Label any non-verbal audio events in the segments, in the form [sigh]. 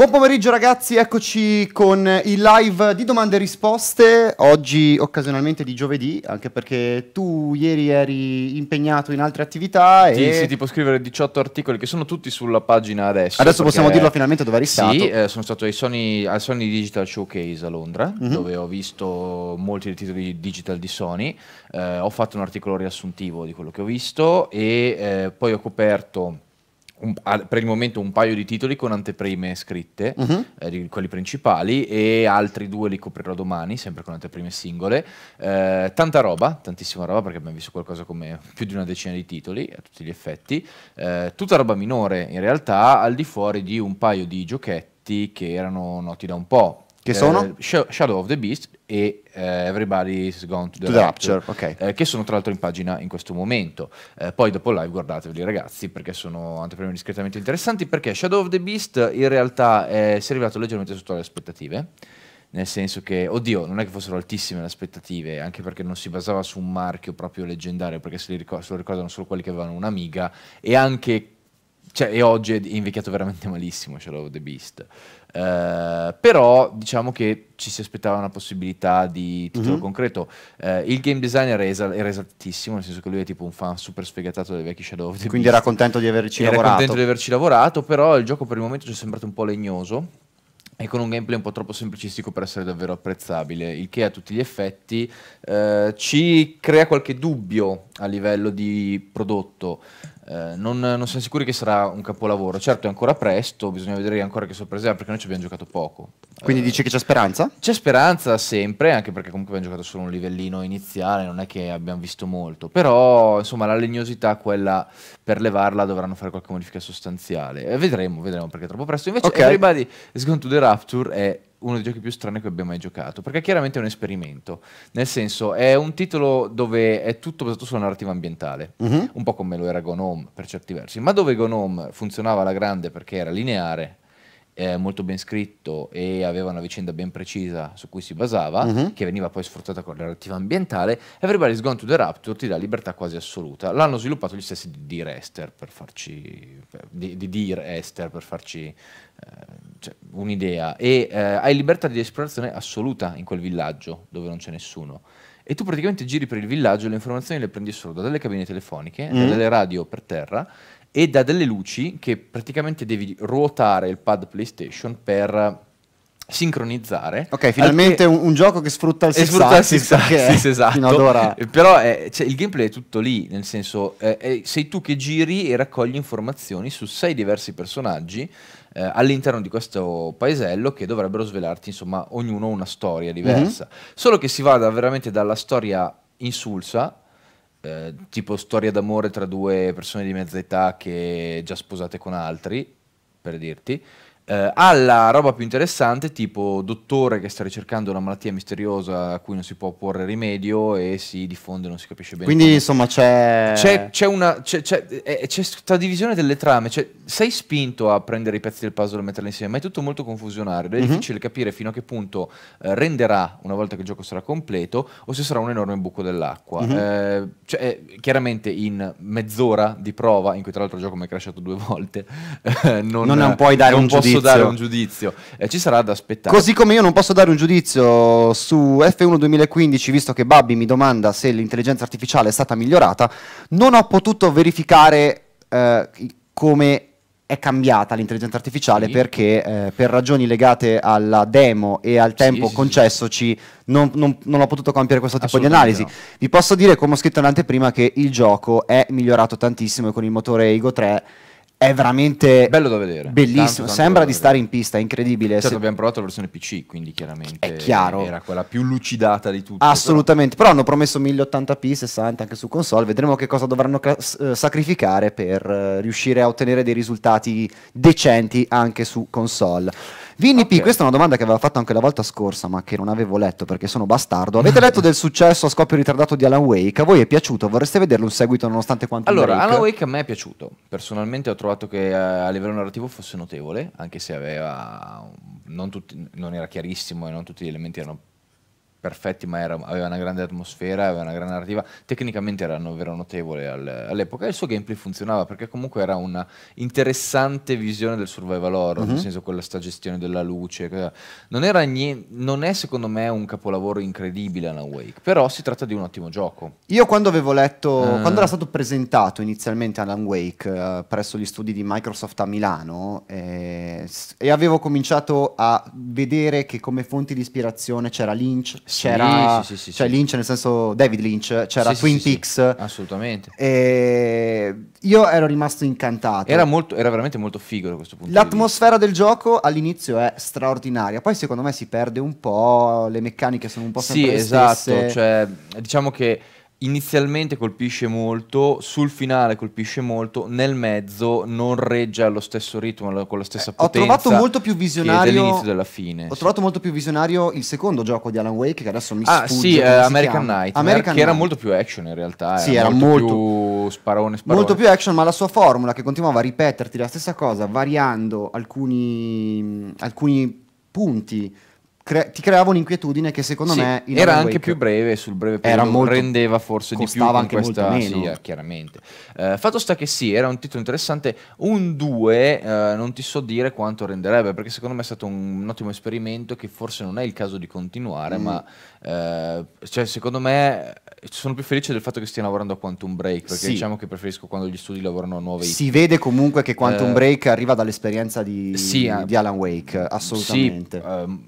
Buon pomeriggio ragazzi, eccoci con il live di domande e risposte, oggi occasionalmente di giovedì, anche perché tu ieri eri impegnato in altre attività e... Sì, sì ti può scrivere 18 articoli che sono tutti sulla pagina adesso. Adesso possiamo dirlo finalmente dove eri sì, stato. Sì, eh, sono stato ai Sony, al Sony Digital Showcase a Londra, mm -hmm. dove ho visto molti dei titoli digital di Sony, eh, ho fatto un articolo riassuntivo di quello che ho visto e eh, poi ho coperto un, per il momento un paio di titoli con anteprime scritte, uh mhm. -huh. eh, quelli principali, e altri due li coprirò domani, sempre con anteprime singole. Eh, tanta roba, tantissima roba, perché abbiamo visto qualcosa come più di una decina di titoli, a tutti gli effetti. Eh, tutta roba minore, in realtà, al di fuori di un paio di giochetti che erano noti da un po'. Che sono? Eh, Shadow of the Beast e uh, eh, Everybody's Gone to the, to Rapture, the Rapture okay. eh, che sono tra l'altro in pagina in questo momento. Eh, poi dopo live guardateveli ragazzi perché sono anteprime discretamente interessanti perché Shadow of the Beast in realtà eh, si è arrivato leggermente sotto le aspettative nel senso che, oddio, non è che fossero altissime le aspettative, anche perché non si basava su un marchio proprio leggendario, perché se, ricor- se lo ricordano solo quelli che avevano un'amiga, e anche, cioè, e oggi è invecchiato veramente malissimo Shadow of the Beast. Eh, però diciamo che ci si aspettava una possibilità di titolo mm-hmm. concreto. Eh, il game designer era, esaltissimo, nel senso che lui è tipo un fan super sfegatato dei vecchi Shadow of the Quindi Beast. era contento di averci era lavorato. Era contento di averci lavorato, però il gioco per il momento ci è sembrato un po' legnoso e con un gameplay un po' troppo semplicistico per essere davvero apprezzabile, il che a tutti gli effetti eh, ci crea qualche dubbio a livello di prodotto. Eh, non, non, siamo sicuri che sarà un capolavoro. Certo, è ancora presto, bisogna vedere ancora che sorpresa ha perché noi ci abbiamo giocato poco. Quindi eh, dici che c'è speranza? C'è speranza sempre, anche perché comunque abbiamo giocato solo un livellino iniziale, non è che abbiamo visto molto. Però, insomma, la legnosità, quella per levarla dovranno fare qualche modifica sostanziale. Eh, vedremo, vedremo perché è troppo presto. Invece, okay. Everybody is going to the Rapture è uno dei giochi più strani che abbia mai giocato, perché chiaramente è un esperimento, nel senso è un titolo dove è tutto basato sulla narrativa ambientale, uh mhm. -huh. un po' come lo era Gnome per certi versi, ma dove Gnome funzionava alla grande perché era lineare eh, molto ben scritto e aveva una vicenda ben precisa su cui si basava, mm -hmm. che veniva poi sfruttata con la relativa ambientale, Everybody's Gone to the Rapture ti dà libertà quasi assoluta. L'hanno sviluppato gli stessi di Dear Esther per farci, di, di Dear Esther per farci eh, cioè, un'idea e eh, hai libertà di esplorazione assoluta in quel villaggio dove non c'è nessuno e tu praticamente giri per il villaggio, e le informazioni le prendi solo da delle cabine telefoniche, mm. dalle radio per terra e ha delle luci che praticamente devi ruotare il pad PlayStation per sincronizzare. Ok, finalmente un, un, gioco che sfrutta il sistema. Sfrutta [laughs] esatto. Fino ad eh, Però è, eh, cioè, il gameplay è tutto lì, nel senso eh, è, eh, sei tu che giri e raccogli informazioni su sei diversi personaggi eh, all'interno di questo paesello che dovrebbero svelarti, insomma, ognuno una storia mhm. diversa. Mm -hmm. Solo che si vada veramente dalla storia insulsa eh, tipo storia d'amore tra due persone di mezza età che già sposate con altri, per dirti, eh, alla roba più interessante, tipo dottore che sta ricercando una malattia misteriosa a cui non si può porre rimedio e si diffonde, non si capisce bene. Quindi, come. insomma, c'è. C'è, c'è una. C'è, questa eh, eh, divisione delle trame. Cioè, sei spinto a prendere i pezzi del puzzle e metterli insieme, ma è tutto molto confusionario. è mm -hmm. difficile capire fino a che punto eh, renderà una volta che il gioco sarà completo o se sarà un enorme buco dell'acqua. Mm -hmm. eh, cioè, eh, chiaramente in mezz'ora di prova, in cui tra l'altro il gioco mi è crashato due [laughs] volte, non, non, non puoi dare non un giudizio giudizio. dare un giudizio, eh, ci sarà da aspettare. Così come io non posso dare un giudizio su F1 2015, visto che Babbi mi domanda se l'intelligenza artificiale è stata migliorata, non ho potuto verificare eh, come è cambiata l'intelligenza artificiale sì. perché eh, per ragioni legate alla demo e al tempo sì, concessoci non, non, non, ho potuto compiere questo tipo di analisi. No. Vi posso dire, come ho scritto in anteprima, che il gioco è migliorato tantissimo e con il motore Ego 3 è veramente bello da vedere. Bellissimo, tanto, tanto sembra di stare in pista, è incredibile. Certo, Se... abbiamo provato la versione PC, quindi chiaramente è chiaro. era quella più lucidata di tutte. Assolutamente, però, però hanno promesso 1080p 60 anche su console, vedremo che cosa dovranno eh, sacrificare per eh, riuscire a ottenere dei risultati decenti anche su console. Vinny okay. P, questa è una domanda che aveva fatto anche la volta scorsa, ma che non avevo letto perché sono bastardo. [laughs] Avete letto del successo a scoppio ritardato di Alan Wake? A voi è piaciuto? Vorreste vederlo un seguito nonostante quanto Allora, Alan Wake a me è piaciuto. Personalmente ho trovato che eh, a livello narrativo fosse notevole, anche se aveva non, tutti, non era chiarissimo e non tutti gli elementi erano perfetti, ma era, aveva una grande atmosfera, aveva una grande narrativa. Tecnicamente erano davvero notevole al, all'epoca e il suo gameplay funzionava perché comunque era una interessante visione del survival horror, mm-hmm. nel mhm. senso quella sta gestione della luce. Non, era niente, non è secondo me un capolavoro incredibile Alan Wake, però si tratta di un ottimo gioco. Io quando avevo letto, mm. quando era stato presentato inizialmente Alan Wake eh, presso gli studi di Microsoft a Milano eh, e avevo cominciato a vedere che come fonti di ispirazione c'era Lynch, c'era sì, sì, sì, cioè Lynch, nel senso David Lynch, c'era Twin Peaks. assolutamente. E io ero rimasto incantato. Era, molto, era veramente molto figo da questo punto. L'atmosfera del gioco all'inizio è straordinaria, poi secondo me si perde un po', le meccaniche sono un po' sempre sì, le esatto, stesse. Cioè, diciamo che inizialmente colpisce molto, sul finale colpisce molto, nel mezzo non regge allo stesso ritmo, con la stessa eh, potenza. Ho trovato molto più visionario dell'inizio della fine. Ho sì. trovato molto più visionario il secondo gioco di Alan Wake che adesso mi Ah, sfugge, sì, eh, American Night, American che era molto più action in realtà, sì, era, era molto, molto, più sparone, sparone. Molto più action, ma la sua formula che continuava a ripeterti la stessa cosa variando alcuni, alcuni punti cre- ti creava un'inquietudine che secondo sì, me era anche più breve sul breve periodo era molto, rendeva forse di più anche questa meno. Sì, eh, chiaramente uh, fatto sta che sì era un titolo interessante un 2 uh, eh, non ti so dire quanto renderebbe perché secondo me è stato un, un ottimo esperimento che forse non è il caso di continuare mm. ma uh, cioè, secondo me sono più felice del fatto che stia lavorando a Quantum Break perché sì. diciamo che preferisco quando gli studi lavorano a nuove si vede comunque che Quantum Break arriva dall'esperienza di, di Alan Wake assolutamente sì, ehm,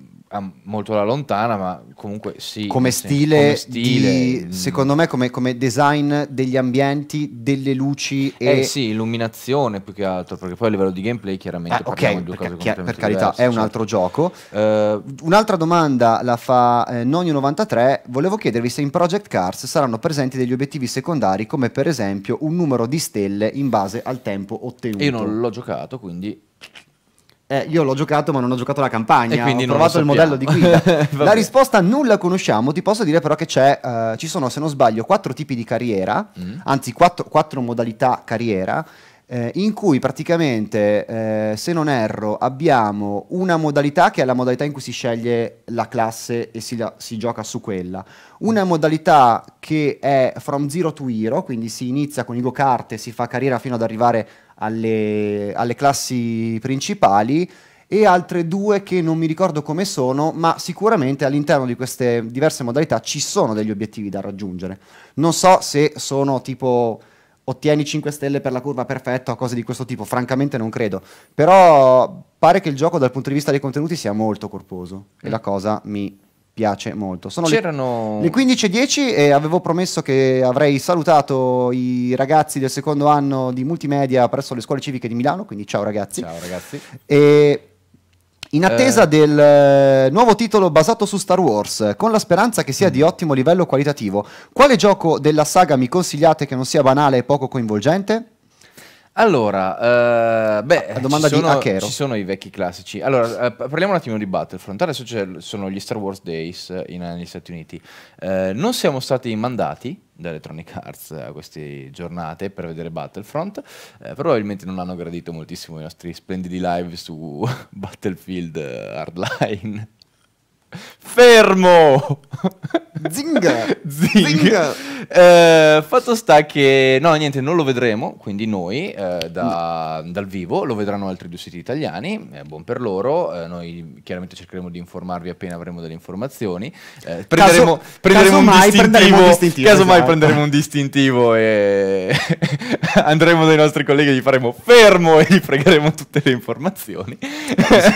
molto alla lontana, ma comunque sì. Come stile, come stile di, mm. mh. secondo me, come, come, design degli ambienti, delle luci e... Eh sì, illuminazione più che altro, perché poi a livello di gameplay chiaramente... Eh, ok, per, ca per carità, diverse, è un altro gioco. Uh, Un'altra domanda la fa eh, Nonio93, volevo chiedervi se in Project Cars saranno presenti degli obiettivi secondari, come per esempio un numero di stelle in base al tempo ottenuto. Io non l'ho giocato, quindi eh, io l'ho giocato ma non ho giocato la campagna, E quindi ho provato il modello di [laughs] guida. la risposta non la conosciamo, ti posso dire però che c'è, eh, ci sono se non sbaglio quattro tipi di carriera, mm. anzi quattro, quattro modalità carriera. Eh, in cui praticamente, eh, se non erro, abbiamo una modalità che è la modalità in cui si sceglie la classe e si, si, gioca su quella, una modalità che è from zero to hero, quindi si inizia con i go-kart e si fa carriera fino ad arrivare alle, alle classi principali e altre due che non mi ricordo come sono, ma sicuramente all'interno di queste diverse modalità ci sono degli obiettivi da raggiungere. Non so se sono tipo ottieni 5 stelle per la curva perfetta o cose di questo tipo, francamente non credo, però pare che il gioco dal punto di vista dei contenuti sia molto corposo mm. e la mm. cosa mi piace molto. Sono C'erano... le 15.10 e avevo promesso che avrei salutato i ragazzi del secondo anno di multimedia presso le scuole civiche di Milano, quindi ciao ragazzi. Ciao ragazzi. E in attesa eh. del eh, nuovo titolo basato su Star Wars, con la speranza che sia di mm. ottimo livello qualitativo, quale gioco della saga mi consigliate che non sia banale e poco coinvolgente? Allora, eh, beh, ah, domanda ci, sono, ci sono i vecchi classici. Allora, eh, parliamo un attimo di Battlefront. Adesso sono gli Star Wars Days eh, in, negli Stati Uniti. Eh, non siamo stati mandati da Electronic Arts eh, a queste giornate per vedere Battlefront. Eh, probabilmente non hanno gradito moltissimo i nostri splendidi live su [laughs] Battlefield eh, Hardline. Fermo! Zinga! [laughs] Zinga! Zinga. Eh, fatto sta che, no, niente, non lo vedremo, quindi noi eh, da, dal vivo lo vedranno altri due siti italiani, eh, buon per loro, eh, noi chiaramente cercheremo di informarvi appena avremo delle informazioni, eh, prenderemo, caso, prenderemo, caso un mai prenderemo, un distintivo, casomai esatto. prenderemo un distintivo e [laughs] andremo dai nostri colleghi e gli faremo fermo e gli fregheremo tutte le informazioni.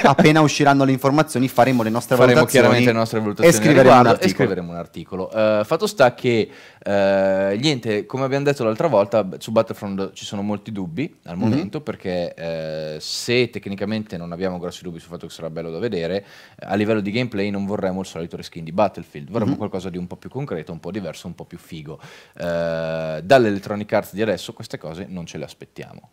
appena usciranno le informazioni faremo le nostre faremo valutazioni veramente le nostre valutazioni e scriveremo un articolo. scriveremo un articolo. Uh, fatto sta che, uh, niente, come abbiamo detto l'altra volta, su Battlefront ci sono molti dubbi al mhm. momento, mm-hmm. perché uh, se tecnicamente non abbiamo grossi dubbi sul fatto che sarà bello da vedere, a livello di gameplay non vorremmo il solito reskin di Battlefield, vorremmo mm-hmm. qualcosa di un po' più concreto, un po' diverso, un po' più figo. Dall'Electronic Arts di adesso queste cose non ce le aspettiamo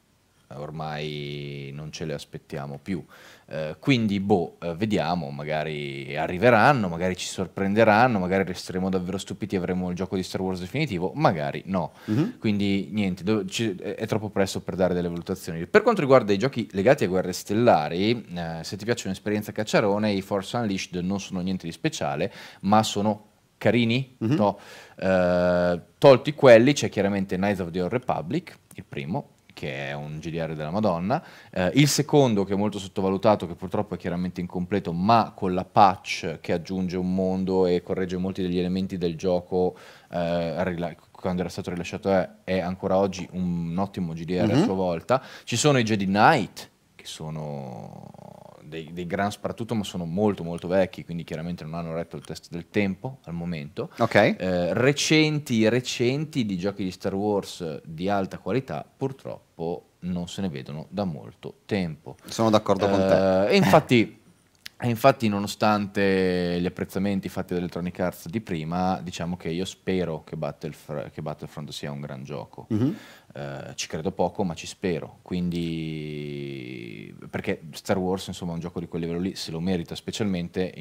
ormai non ce le aspettiamo più. Eh, quindi, boh, eh, vediamo, magari arriveranno, magari ci sorprenderanno, magari resteremo davvero stupiti e avremo il gioco di Star Wars definitivo, magari no. Mm-hmm. Quindi, niente, do- ci- è troppo presto per dare delle valutazioni. Per quanto riguarda i giochi legati a Guerre Stellari, eh, se ti piace un'esperienza cacciarone, i Force Unleashed non sono niente di speciale, ma sono carini, mm-hmm. no? Eh, tolti quelli c'è chiaramente Knights of the Old Republic, il primo, che è un GDR della Madonna, eh, il secondo che è molto sottovalutato, che purtroppo è chiaramente incompleto, ma con la patch che aggiunge un mondo e corregge molti degli elementi del gioco eh, quando era stato rilasciato è, eh, è ancora oggi un, un ottimo GDR mm -hmm. a mhm. sua volta. Ci sono i Jedi Knight, che sono dei, dei gran soprattutto, ma sono molto molto vecchi, quindi chiaramente non hanno retto il test del tempo al momento. Ok. Eh, recenti, recenti di giochi di Star Wars di alta qualità, purtroppo non se ne vedono da molto tempo. Sono d'accordo eh, con te. Eh, e infatti... [laughs] E infatti, nonostante gli apprezzamenti fatti da Electronic Arts di prima, diciamo che io spero che, Battlef che Battlefront sia un gran gioco. Mm -hmm. eh, ci credo poco, ma ci spero. Quindi, perché Star Wars, insomma, è un gioco di quel livello lì, se lo merita, specialmente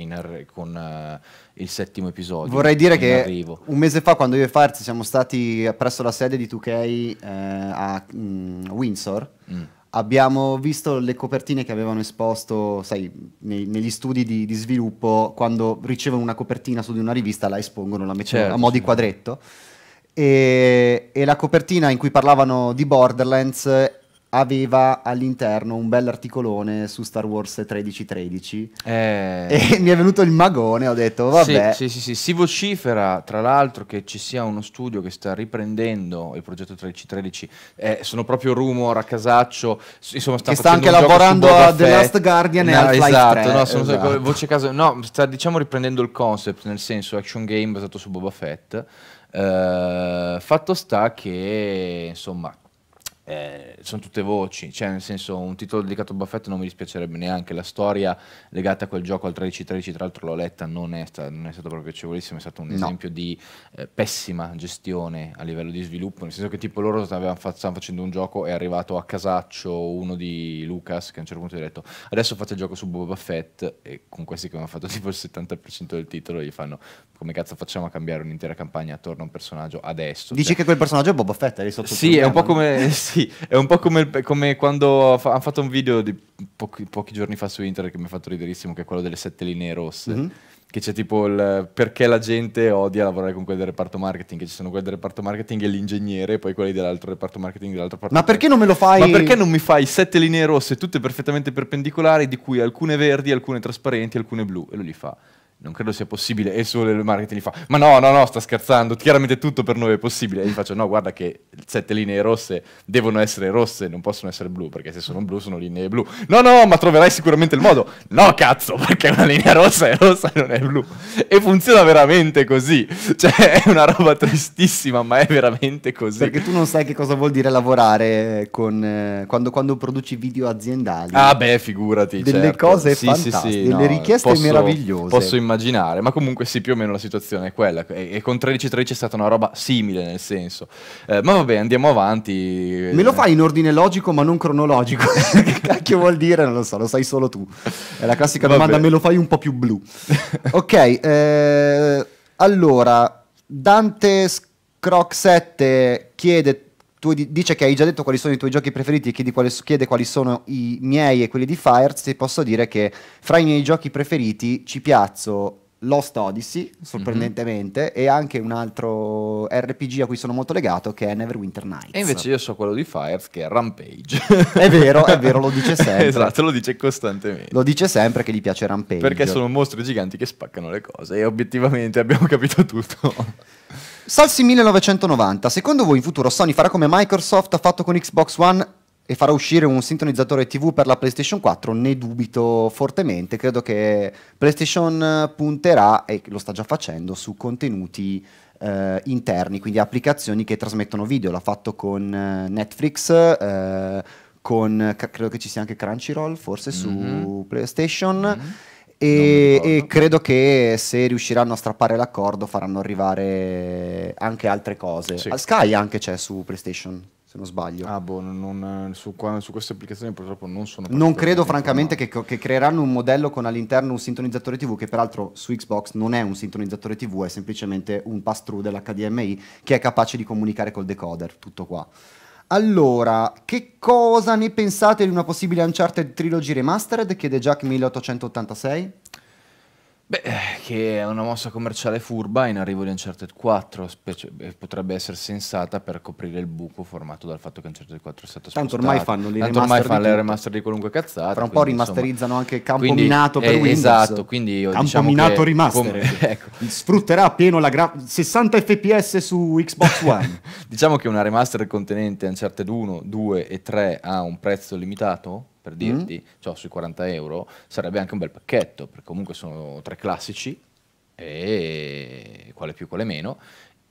con uh, il settimo episodio. Vorrei dire che arrivo. un mese fa, quando io e Farzi siamo stati presso la sede di 2K eh, a mm, Windsor. Mm abbiamo visto le copertine che avevano esposto, sai, nei, negli studi di, di, sviluppo, quando ricevono una copertina su di una rivista la espongono, la mettono certo, a mo' di quadretto. E, e, la copertina in cui parlavano di Borderlands aveva all'interno un bel articolone su Star Wars 1313 eh... [laughs] e mi è venuto il magone, ho detto vabbè. Sì, sì, sì, sì. si vocifera tra l'altro che ci sia uno studio che sta riprendendo il progetto 1313, eh, sono proprio rumor a casaccio, insomma sta, che sta anche lavorando a The Last Guardian no, e Half-Life esatto, 3. No, sono esatto. voce caso, no, sta diciamo riprendendo il concept, nel senso action game basato su Boba Fett. Uh, fatto sta che insomma eh, sono tutte voci, cioè nel senso un titolo dedicato a Buffett non mi dispiacerebbe neanche, la storia legata a quel gioco al 13-13 tra l'altro l'ho letta, non è, stata, non è stata proprio piacevolissimo, è stato un no. esempio di eh, pessima gestione a livello di sviluppo, nel senso che tipo loro stavano, facendo un gioco, è arrivato a casaccio uno di Lucas che a un certo punto gli ha detto adesso fate il gioco su Boba Fett e con questi che hanno fatto [laughs] tipo il 70% del titolo gli fanno come cazzo facciamo a cambiare un'intera campagna attorno a un personaggio adesso. Dici cioè, che quel personaggio è Boba Fett, eri sotto Sì, è un po' come... [laughs] Sì, è un po' come, come quando fa, hanno fatto un video di pochi, pochi, giorni fa su internet che mi ha fatto riderissimo, che è quello delle sette linee rosse. Mm-hmm. Che c'è tipo il perché la gente odia lavorare con quelli del reparto marketing, che ci sono quelli del reparto marketing e l'ingegnere, e poi quelli dell'altro reparto marketing, dell'altro reparto Ma perché non me lo fai? Ma perché non mi fai sette linee rosse, tutte perfettamente perpendicolari, di cui alcune verdi, alcune trasparenti, alcune blu? E lui gli fa non credo sia possibile, e solo il marketing gli fa, ma no, no, no, sta scherzando, chiaramente tutto per noi è possibile. E gli faccio, no, guarda che sette linee rosse devono essere rosse, non possono essere blu, perché se sono blu sono linee blu. No, no, ma troverai sicuramente il modo. No, cazzo, perché una linea rossa è rossa e non è blu. E funziona veramente così. Cioè, è una roba tristissima, ma è veramente così. Perché tu non sai che cosa vuol dire lavorare con, eh, quando, quando, produci video aziendali. Ah beh, figurati. Delle certo. cose sì, fantastiche, sì, sì, delle no, richieste posso, meravigliose. Posso immaginare immaginare, ma comunque sì, più o meno la situazione è quella. E, e con 13-13 è stata una roba simile nel senso. Eh, ma vabbè, andiamo avanti. Me lo fai in ordine logico ma non cronologico. [laughs] che cacchio vuol dire? Non lo so, lo sai solo tu. È la classica vabbè. domanda, me lo fai un po' più blu. [laughs] ok, eh, allora, Dante Scroc 7 chiede tu dice che hai già detto quali sono i tuoi giochi preferiti e quali, chiede quali sono i miei e quelli di Fires, ti posso dire che fra i miei giochi preferiti ci piazzo Lost Odyssey, mhm. sorprendentemente, mm-hmm. e anche un altro RPG a cui sono molto legato che è Neverwinter Nights. E invece io so quello di Fires che è Rampage. è vero, è vero, lo dice [laughs] sempre. esatto, lo dice costantemente. Lo dice sempre che gli piace Rampage. Perché sono mostri giganti che spaccano le cose e obiettivamente abbiamo capito tutto. [laughs] Salsi 1990, secondo voi in futuro Sony farà come Microsoft ha fatto con Xbox One e farà uscire un sintonizzatore TV per la PlayStation 4? Ne dubito fortemente, credo che PlayStation punterà, e lo sta già facendo, su contenuti eh, interni, quindi applicazioni che trasmettono video, l'ha fatto con eh, Netflix. Eh, con, credo che ci sia anche Crunchyroll, forse mm-hmm. su PlayStation. Mm-hmm e, e, credo che se riusciranno a strappare l'accordo faranno arrivare anche altre cose. Sì. Ah, Sky anche c'è su PlayStation. Se non sbaglio, ah, boh, non, eh, su, su, queste applicazioni purtroppo non sono. Non credo, francamente, che, che, creeranno un modello con all'interno un sintonizzatore TV. Che peraltro su Xbox non è un sintonizzatore TV, è semplicemente un pass-through dell'HDMI che è capace di comunicare col decoder. Tutto qua. Allora, che cosa ne pensate di una possibile Uncharted Trilogy Remastered? Chiede Jack 1886. Beh, che è una mossa commerciale furba in arrivo di Uncharted 4, specie, eh, potrebbe essere sensata per coprire il buco formato dal fatto che Uncharted 4 è stato spostato. Tanto ormai fanno le Tanto remaster, ormai fanno remaster di qualunque cazzata. Tra un po' rimasterizzano insomma, anche Campo quindi, Minato per eh, Windows. Esatto, quindi io Campo diciamo Minato remaster. [laughs] ecco. Sfrutterà appieno la gra- 60 fps su Xbox [laughs] One. diciamo che una remaster contenente Uncharted 1, 2 e 3 ha un prezzo limitato? per mm-hmm. dirti, mm. cioè sui 40 euro, sarebbe anche un bel pacchetto, perché comunque sono tre classici, e quale più, quale meno,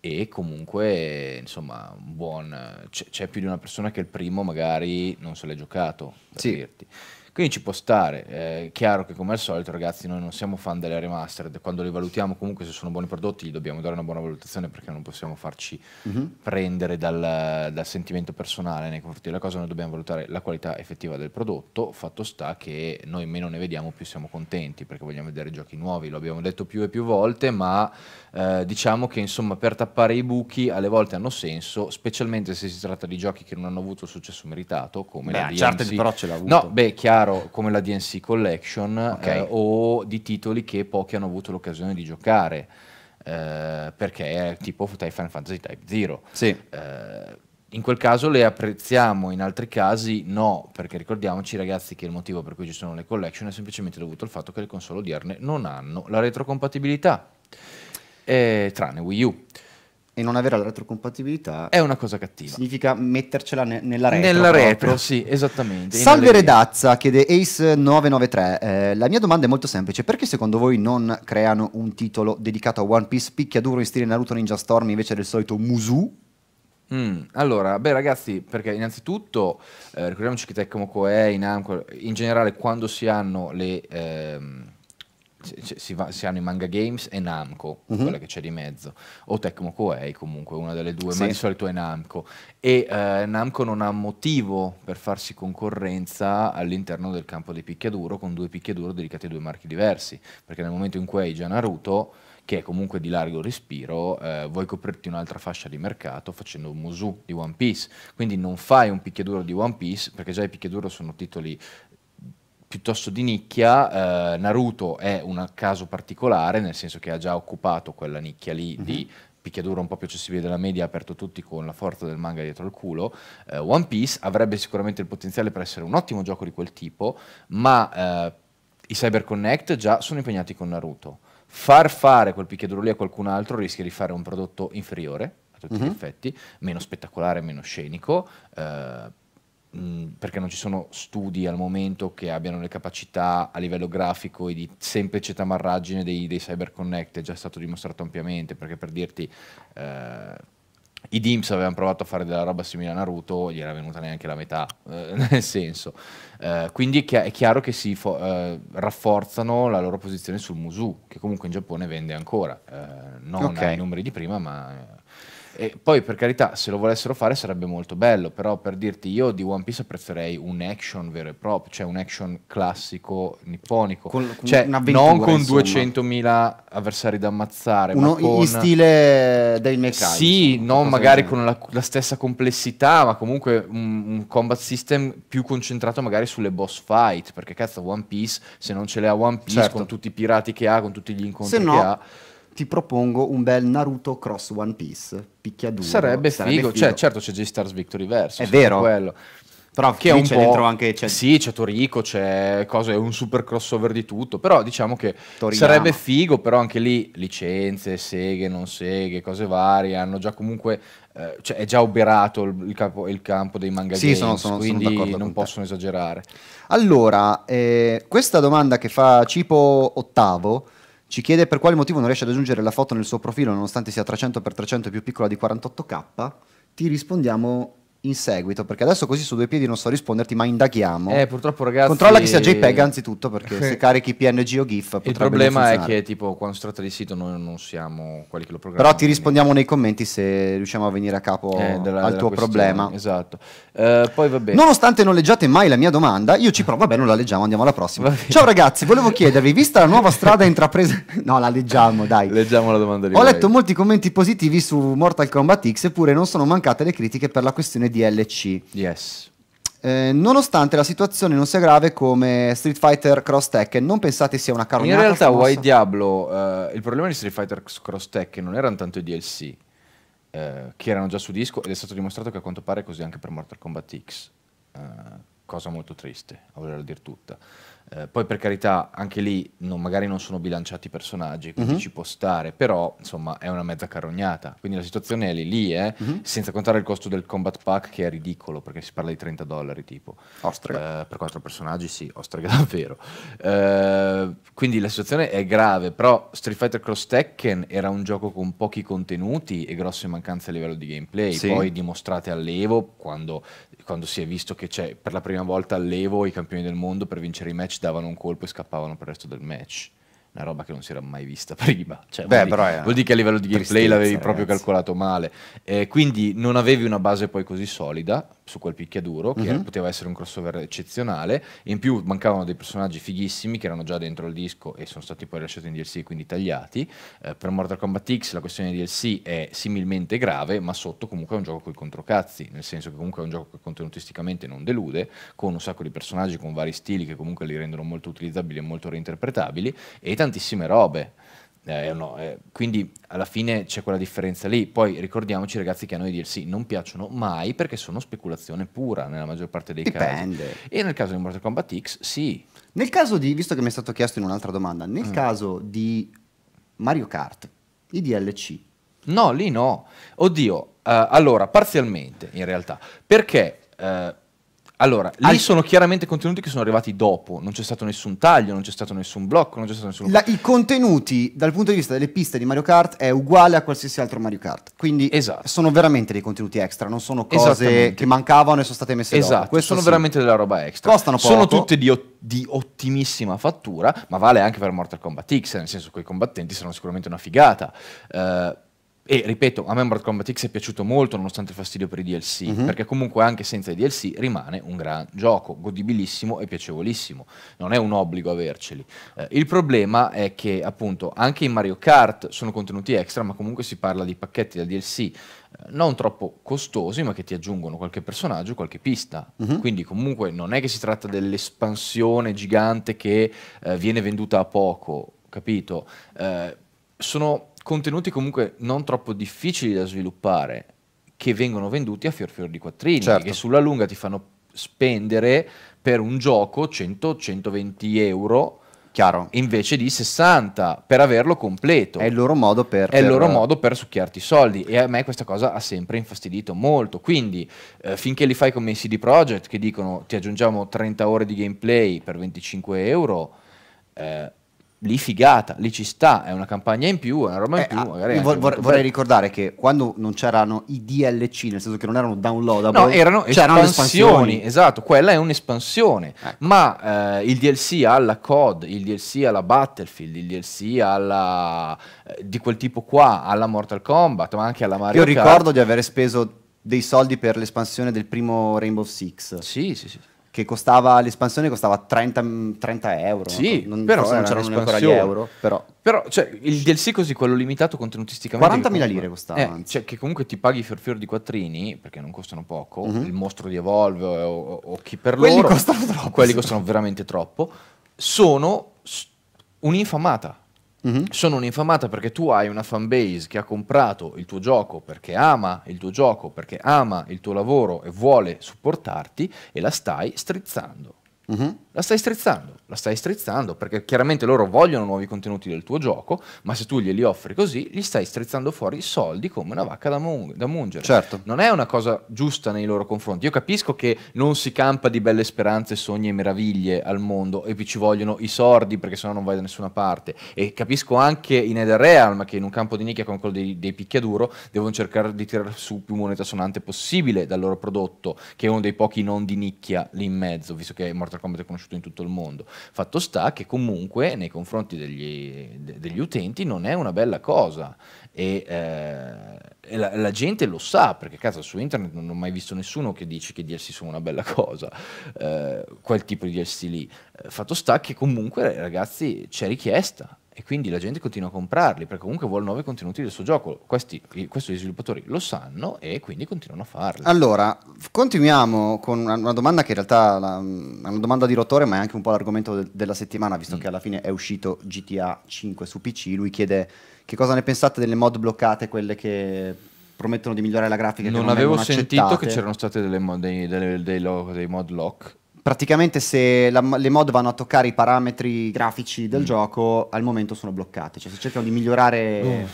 e comunque insomma un buon c'è, più di una persona che il primo magari non se l'è giocato per sì. dirti quindi ci può stare, è chiaro che come al solito ragazzi noi non siamo fan delle remastered, quando li valutiamo comunque se sono buoni prodotti gli dobbiamo dare una buona valutazione perché non possiamo farci mm -hmm. prendere dal, dal, sentimento personale nei confronti della cosa, noi dobbiamo valutare la qualità effettiva del prodotto, fatto sta che noi meno ne vediamo più siamo contenti perché vogliamo vedere giochi nuovi, lo abbiamo detto più e più volte, ma eh, diciamo che insomma per tappare i buchi alle volte hanno senso, specialmente se si tratta di giochi che non hanno avuto il successo meritato, come beh, la DMC. Certo però ce l'ha avuto. No, beh, chiaro chiaro come la DNC Collection eh, okay. eh, o di titoli che pochi hanno avuto l'occasione di giocare, eh, perché è tipo Final Fantasy Type Zero. Sì. Eh, in quel caso le apprezziamo, in altri casi no, perché ricordiamoci ragazzi che il motivo per cui ci sono le collection è semplicemente dovuto al fatto che le console odierne non hanno la retrocompatibilità, eh, tranne Wii U e non avere la retrocompatibilità è una cosa cattiva. Significa mettercela ne nella retro. Nella retro, sì, esattamente. Salve Redazza chiede Ace993. Eh, la mia domanda è molto semplice: perché secondo voi non creano un titolo dedicato a One Piece picchiaduro in stile Naruto Ninja Storm invece del solito Musu? Mm, allora, beh ragazzi, perché innanzitutto eh, ricordiamoci che Tecmo Koei, Namco, in generale quando si hanno le, ehm, si, va, si, hanno i Manga Games e Namco, uh-huh. quella che c'è di mezzo, o Tecmo Koei comunque, una delle due, sì. ma di solito è Namco. E eh, Namco non ha motivo per farsi concorrenza all'interno del campo dei picchiaduro con due picchiaduro dedicati a due marchi diversi, perché nel momento in cui hai già Naruto, che è comunque di largo respiro, eh, vuoi coprirti un'altra fascia di mercato facendo un Musu di One Piece. Quindi non fai un picchiaduro di One Piece, perché già i picchiaduro sono titoli piuttosto di nicchia, eh, Naruto è un caso particolare, nel senso che ha già occupato quella nicchia lì mm -hmm. di mhm. picchiaduro un po' più accessibile della media, aperto tutti con la forza del manga dietro al culo. Eh, One Piece avrebbe sicuramente il potenziale per essere un ottimo gioco di quel tipo, ma eh, i Cyber Connect già sono impegnati con Naruto. Far fare quel picchiaduro lì a qualcun altro rischia di fare un prodotto inferiore a tutti mm -hmm. gli mhm. effetti, meno spettacolare, meno scenico. Eh, perché non ci sono studi al momento che abbiano le capacità a livello grafico e di semplice tamarraggine dei, dei cyber connect, è già stato dimostrato ampiamente, perché per dirti... Eh, i Dims avevano provato a fare della roba simile a Naruto, gli era venuta neanche la metà, eh, [laughs] nel senso. Eh, quindi è, chi è, chiaro che si eh, rafforzano la loro posizione sul Musu, che comunque in Giappone vende ancora, eh, non okay. ai numeri di prima, ma e poi per carità, se lo volessero fare sarebbe molto bello, però per dirti io di One Piece apprezzerei un action vero e proprio, cioè un action classico nipponico, con, con cioè non con insomma. 200.000 avversari da ammazzare, Uno, ma con... in stile dei Mekai. Sì, insomma, non magari con la, la, stessa complessità, ma comunque un, un, combat system più concentrato magari sulle boss fight, perché cazzo One Piece se non ce le ha One Piece certo. con tutti i pirati che ha, con tutti gli incontri no, che ha ti propongo un bel Naruto Cross One Piece, picchiaduro. Sarebbe, sarebbe figo. figo, Cioè, certo c'è J-Stars Victory Verso. È vero. Quello. Però che è un c'è dentro anche... C'è... Sì, c'è Torico, c'è cosa, è un super crossover di tutto, però diciamo che Toriyama. sarebbe figo, però anche lì licenze, seghe, non seghe, cose varie, hanno già comunque, eh, cioè è già oberato il, capo, il, campo dei manga sì, games, sono, sono, quindi sono non possono esagerare. Allora, eh, questa domanda che fa Cipo Ottavo ci chiede per quale motivo non riesce ad aggiungere la foto nel suo profilo nonostante sia 300x300 più piccola di 48k. Ti rispondiamo in seguito, perché adesso così su due piedi non so risponderti, ma indaghiamo. Eh, purtroppo ragazzi... Controlla che sia JPEG anzitutto, perché [laughs] se carichi PNG o GIF Il problema è che tipo quando si tratta di sito noi non siamo quelli che lo programmano. Però ti rispondiamo nei commenti se riusciamo a venire a capo eh, della, al della tuo questione. problema. Esatto. Uh, poi vabbè. Nonostante non leggiate mai la mia domanda, io ci provo, vabbè non la leggiamo, andiamo alla prossima. Ciao ragazzi, volevo chiedervi, vista la nuova strada intrapresa... [laughs] no, la leggiamo, dai. Leggiamo la domanda di Ho letto molti commenti positivi su Mortal Kombat X, eppure non sono mancate le critiche per la questione DLC. Yes. Eh, nonostante la situazione non sia grave come Street Fighter Cross Tekken, non pensate sia una carognata. In realtà, famosa. Why Diablo, eh, il problema di Street Fighter Cross Tekken non erano tanto i DLC, eh, che erano già su disco, ed è stato dimostrato che a quanto pare è così anche per Mortal Kombat X. Eh, cosa molto triste, a voler dire tutta. Eh, poi per carità, anche lì non, magari non sono bilanciati i personaggi, quindi mm -hmm. ci può stare, però insomma è una mezza carognata. Quindi la situazione è lì, lì eh? mm -hmm. senza contare il costo del combat pack che è ridicolo, perché si parla di 30 dollari tipo. Ostrega. Eh, per quattro personaggi sì, ostrega [laughs] davvero. Eh, quindi la situazione è grave, però Street Fighter Cross Tekken era un gioco con pochi contenuti e grosse mancanze a livello di gameplay, sì. poi dimostrate all'Evo quando, quando si è visto che c'è per la prima volta all'Evo i campioni del mondo per vincere i match davano un colpo e scappavano per il resto del match una roba che non si era mai vista [laughs] prima. Cioè, Beh, vuol, dire, vuol, dire, che a livello di gameplay l'avevi ragazzi. proprio calcolato male. Eh, quindi non avevi una base poi così solida su quel picchiaduro, che mm -hmm. poteva essere un crossover eccezionale. In più mancavano dei personaggi fighissimi che erano già dentro il disco e sono stati poi lasciati in DLC, quindi tagliati. Eh, per Mortal Kombat X la questione di DLC è similmente grave, ma sotto comunque è un gioco con i controcazzi, nel senso che comunque è un gioco che contenutisticamente non delude, con un sacco di personaggi, con vari stili che comunque li rendono molto utilizzabili e molto reinterpretabili. E tantissime robe. Eh, no, eh, quindi alla fine c'è quella differenza lì. Poi ricordiamoci, ragazzi, che a noi DLC non piacciono mai perché sono speculazione pura nella maggior parte dei Dipende. casi. E nel caso di Mortal Kombat X, sì. Nel caso di, visto che mi è stato chiesto in un'altra domanda, nel mm. caso di Mario Kart, i DLC. No, lì no. Oddio, uh, allora, parzialmente in realtà, perché uh, allora, lì Al... sono chiaramente contenuti che sono arrivati dopo, non c'è stato nessun taglio, non c'è stato nessun blocco, non c'è stato nessun... La, I contenuti dal punto di vista delle piste di Mario Kart è uguale a qualsiasi altro Mario Kart, quindi esatto. sono veramente dei contenuti extra, non sono cose che mancavano e sono state messe esatto, dopo. Esatto, sono sì. veramente della roba extra. Costano poco. Sono tutte di, di, ottimissima fattura, ma vale anche per Mortal Kombat X, nel senso che i combattenti saranno sicuramente una figata. Uh, e ripeto, a me Mortal Kombat X è piaciuto molto nonostante il fastidio per i DLC, mm-hmm. perché comunque anche senza i DLC rimane un gran gioco, godibilissimo e piacevolissimo, non è un obbligo averceli. Eh, il problema è che appunto anche in Mario Kart sono contenuti extra, ma comunque si parla di pacchetti da DLC eh, non troppo costosi, ma che ti aggiungono qualche personaggio, qualche pista. Mm-hmm. Quindi comunque non è che si tratta dell'espansione gigante che eh, viene venduta a poco, capito? Eh, sono contenuti comunque non troppo difficili da sviluppare che vengono venduti a fior fior di quattrini certo. che sulla lunga ti fanno spendere per un gioco 100-120 euro Chiaro. invece di 60 per averlo completo. È il loro modo per, per... Loro modo per succhiarti i soldi e a me questa cosa ha sempre infastidito molto. Quindi eh, finché li fai come i CD Projekt che dicono ti aggiungiamo 30 ore di gameplay per 25 euro... Eh, lì figata, lì ci sta, è una campagna in più, è una roba in eh, più. Ah, magari vor vorrei ricordare che quando non c'erano i DLC, nel senso che non erano downloadable, no, erano c'erano espansioni, espansioni. Esatto, quella è un'espansione, ecco. ma eh, il DLC alla COD, il DLC alla Battlefield, il DLC alla, eh, di quel tipo qua, alla Mortal Kombat, ma anche alla Mario Io Kart. ricordo di aver speso dei soldi per l'espansione del primo Rainbow Six. Sì, sì, sì che costava l'espansione costava 30, 30 euro. Sì, non, però non c'erano ancora gli euro. Però, però cioè, il DLC così, quello limitato contenutisticamente. 40.000 lire costava. Eh, cioè, che comunque ti paghi fior fior di quattrini, perché non costano poco, mm-hmm. il mostro di Evolve o, o chi per quelli loro. Quelli costano troppo. Quelli costano veramente troppo. Sono un'infamata. Mm-hmm. Sono un'infamata perché tu hai una fanbase che ha comprato il tuo gioco perché ama il tuo gioco, perché ama il tuo lavoro e vuole supportarti e la stai strizzando. Uh-huh. La stai strizzando, la stai strizzando perché chiaramente loro vogliono nuovi contenuti del tuo gioco, ma se tu glieli offri così, gli stai strizzando fuori i soldi come una vacca da, mun- da mungere. Certo. Non è una cosa giusta nei loro confronti. Io capisco che non si campa di belle speranze, sogni e meraviglie al mondo e ci vogliono i sordi perché sennò non vai da nessuna parte. E capisco anche in Netherrealm che in un campo di nicchia come quello dei, dei picchiaduro devono cercare di tirare su più moneta suonante possibile dal loro prodotto, che è uno dei pochi non di nicchia lì in mezzo, visto che è Mortal Combat è conosciuto in tutto il mondo. Fatto sta che comunque nei confronti degli, degli utenti non è una bella cosa e, eh, e la, la, gente lo sa perché cazzo su internet non ho mai visto nessuno che dice che i DLC sono una bella cosa, eh, quel tipo di DLC lì. Eh, fatto sta che comunque ragazzi c'è richiesta e quindi la gente continua a comprarli perché comunque vuole nuovi contenuti del suo gioco. Questi, questi sviluppatori lo sanno e quindi continuano a farlo. Allora, continuiamo con una, una domanda che in realtà mm, è una domanda di rotore, ma è anche un po' l'argomento de della settimana, visto mm. che alla fine è uscito GTA 5 su PC. Lui chiede che cosa ne pensate delle mod bloccate, quelle che promettono di migliorare la grafica. Non, non avevo sentito accettate. che c'erano stati dei, dei, dei, dei mod lock praticamente se la, le mod vanno a toccare i parametri grafici del mm. gioco, al momento sono bloccate. Cioè, se cercano di migliorare. Uh.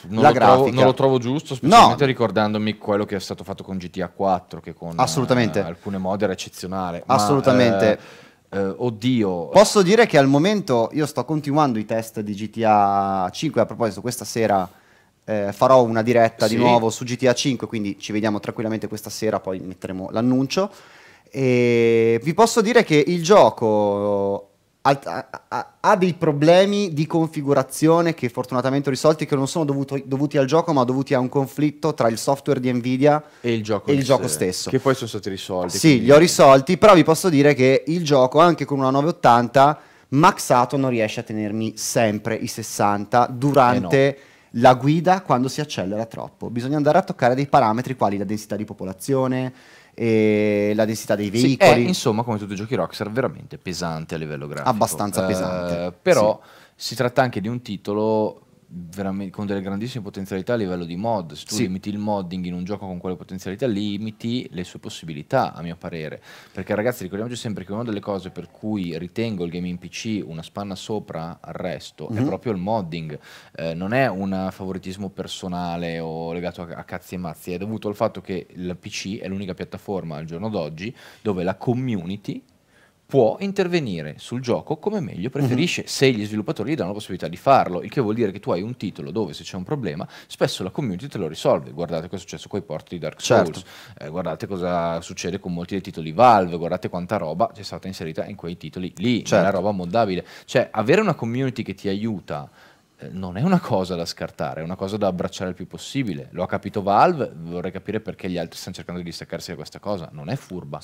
Non lo, trovo, non lo trovo giusto, specialmente no. ricordandomi quello che è stato fatto con GTA 4, che con eh, alcune mod era eccezionale. Assolutamente. Ma, eh, Uh, oddio. Posso dire che al momento io sto continuando i test di GTA 5. A proposito, questa sera eh, farò una diretta sì. di nuovo su GTA 5. Quindi ci vediamo tranquillamente questa sera. Poi metteremo l'annuncio. E vi posso dire che il gioco ha, ha, dei problemi di configurazione che fortunatamente ho risolti, che non sono dovuto, dovuti al gioco, ma dovuti a un conflitto tra il software di Nvidia e il gioco, e il gioco stesso. Che poi sono stati risolti. Sì, quindi... li ho risolti, però vi posso dire che il gioco, anche con una 980, maxato non riesce a tenermi sempre i 60 durante... Eh no la guida quando si accelera troppo. Bisogna andare a toccare dei parametri quali la densità di popolazione, e la densità dei eh, veicoli. Sì, è, insomma, come tutti i giochi Rockstar, veramente pesante a livello grafico. Abbastanza eh, pesante. Eh, però sì. si tratta anche di un titolo con delle grandissime potenzialità a livello di mod. Se tu sì. limiti il modding in un gioco con quelle potenzialità, limiti le sue possibilità, a mio parere. Perché, ragazzi, ricordiamoci sempre che una delle cose per cui ritengo il gaming PC una spanna sopra al resto mm-hmm. è mhm. proprio il modding. Eh, non è un favoritismo personale o legato a, a cazzi e mazzi, è dovuto al fatto che il PC è l'unica piattaforma al giorno d'oggi dove la community può intervenire sul gioco come meglio preferisce mm-hmm. se gli sviluppatori gli danno la possibilità di farlo, il che vuol dire che tu hai un titolo dove se c'è un problema spesso la community te lo risolve, guardate cosa è successo con i porti di Dark Souls, certo. eh, guardate cosa succede con molti dei titoli Valve, guardate quanta roba c'è stata inserita in quei titoli lì, certo. nella roba moddabile, cioè avere una community che ti aiuta eh, non è una cosa da scartare, è una cosa da abbracciare il più possibile. Lo ha capito Valve, vorrei capire perché gli altri stanno cercando di distaccarsi da questa cosa, non è furba.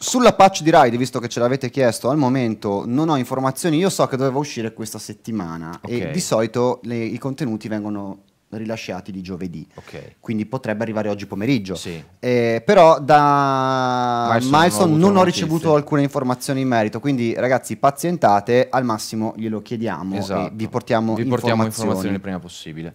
Sulla patch di Ride, visto che ce l'avete chiesto, al momento non ho informazioni, io so che doveva uscire questa settimana okay. e di solito le, i contenuti vengono rilasciati di giovedì, okay. quindi potrebbe arrivare oggi pomeriggio. Sì. Eh, però da Milestone, non, ho, non ho ricevuto alcune informazioni in merito, quindi ragazzi pazientate, al massimo glielo chiediamo esatto. e vi portiamo, vi portiamo informazioni. informazioni il prima possibile.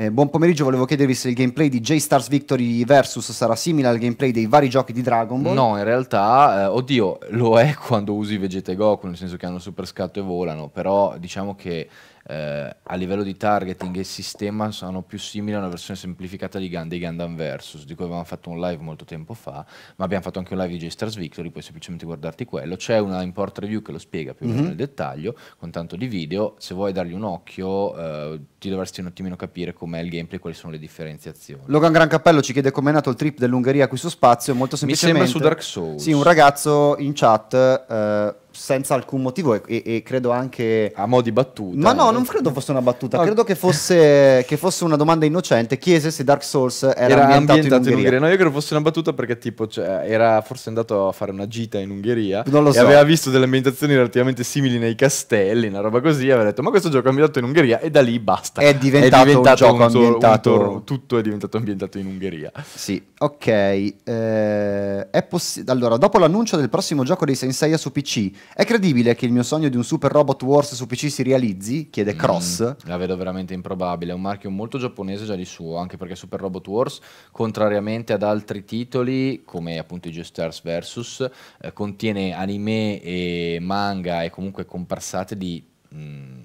Eh, buon pomeriggio, volevo chiedervi se il gameplay di J-Stars Victory vs sarà simile al gameplay dei vari giochi di Dragon Ball. No, in realtà, eh, oddio, lo è quando usi Vegeta e Goku, nel senso che hanno super scatto e volano, però diciamo che eh, a livello di targeting e sistema sono più simili a una versione semplificata di Gundam, dei Gundam Versus, di cui avevamo fatto un live molto tempo fa, ma abbiamo fatto anche un live di J-Stars Victory, puoi semplicemente guardarti quello. C'è una import review che lo spiega più o meno mm -hmm. nel dettaglio, con tanto di video. Se vuoi dargli un occhio, eh, ti dovresti un attimino capire com'è il gameplay, quali sono le differenziazioni. Logan Gran Cappello ci chiede com'è nato il trip dell'Ungheria qui su spazio, molto semplicemente. Mi sembra su Dark Souls. Sì, un ragazzo in chat... Eh, senza alcun motivo e, e, credo anche... A mo' di battuta. Ma no, eh. non credo fosse una battuta, ah. credo che fosse, che fosse, una domanda innocente. Chiese se Dark Souls era, era ambientato, ambientato in, Ungheria. in, Ungheria. No, io credo fosse una battuta perché tipo cioè, era forse andato a fare una gita in Ungheria non lo so. e aveva visto delle ambientazioni relativamente simili nei castelli, una roba così, e aveva detto ma questo gioco è ambientato in Ungheria e da lì basta. È diventato, è diventato un, un gioco un ambientato... Un tor- tutto è diventato ambientato in Ungheria. Sì, ok. Eh, possi- allora, dopo l'annuncio del prossimo gioco dei Sensei su PC, è credibile che il mio sogno di un Super Robot Wars su PC si realizzi? chiede mm, Cross. Mm, la vedo veramente improbabile, è un marchio molto giapponese già di suo, anche perché Super Robot Wars, contrariamente ad altri titoli come appunto i Geostars Versus, eh, contiene anime e manga e comunque comparsate di... Mm,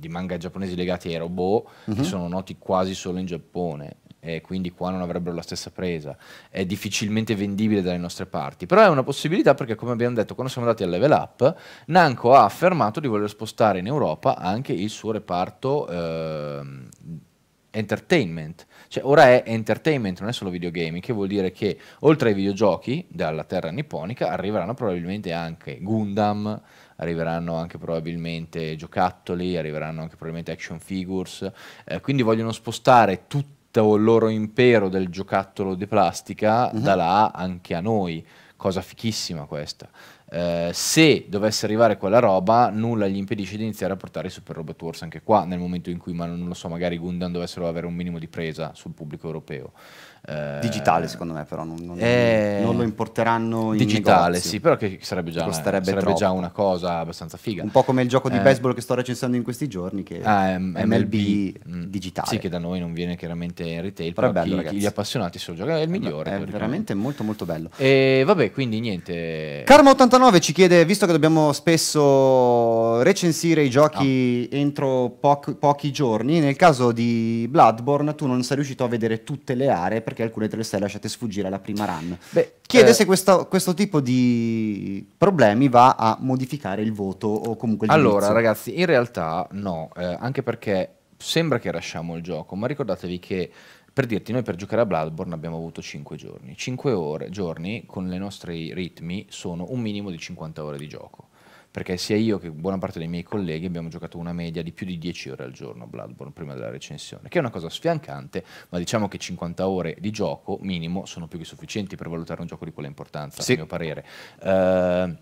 di manga giapponesi legati ai robot uh -huh. che mhm. sono noti quasi solo in Giappone e quindi qua non avrebbero la stessa presa, è difficilmente vendibile dalle nostre parti, però è una possibilità perché come abbiamo detto quando siamo andati al level up, Nanco ha affermato di voler spostare in Europa anche il suo reparto eh, entertainment, cioè ora è entertainment, non è solo videogaming, che vuol dire che oltre ai videogiochi dalla terra nipponica arriveranno probabilmente anche Gundam, arriveranno anche probabilmente giocattoli, arriveranno anche probabilmente action figures, eh, quindi vogliono spostare tutto tutto il loro impero del giocattolo di plastica uh-huh. da là anche a noi. Cosa fichissima questa. Eh, se dovesse arrivare quella roba, nulla gli impedisce di iniziare a portare i Super Robot Wars anche qua, nel momento in cui, ma non lo so, magari Gundam dovessero avere un minimo di presa sul pubblico europeo. Eh, digitale secondo me però, non, non, eh, non lo importeranno in Digitale negozio. sì, però che sarebbe, già, sarebbe già una cosa abbastanza figa. Un po' come il gioco di eh, baseball che sto recensando in questi giorni, che ah, MLB, MLB mm. digitale. Sì, che da noi non viene chiaramente in retail, però, però bello, chi, gli appassionati solo giocano è il eh, migliore. È veramente molto molto bello. E vabbè, quindi niente. Karma89 ci chiede, visto che dobbiamo spesso recensire i ah. giochi no. entro pochi, pochi giorni, nel caso di Bloodborne tu non sei riuscito a vedere tutte le aree perché alcune delle le lasciate sfuggire alla prima run. Beh, Chiede eh, se questo, questo, tipo di problemi va a modificare il voto o comunque il Allora, giudizio. ragazzi, in realtà no, eh, anche perché sembra che lasciamo il gioco, ma ricordatevi che per dirti, noi per giocare a Bloodborne abbiamo avuto 5 giorni. 5 ore, giorni con i nostri ritmi sono un minimo di 50 ore di gioco perché sia io che buona parte dei miei colleghi abbiamo giocato una media di più di 10 ore al giorno a Bloodborne prima della recensione, che è una cosa sfiancante, ma diciamo che 50 ore di gioco minimo sono più che sufficienti per valutare un gioco di quella importanza, sì. a mio parere. Uh,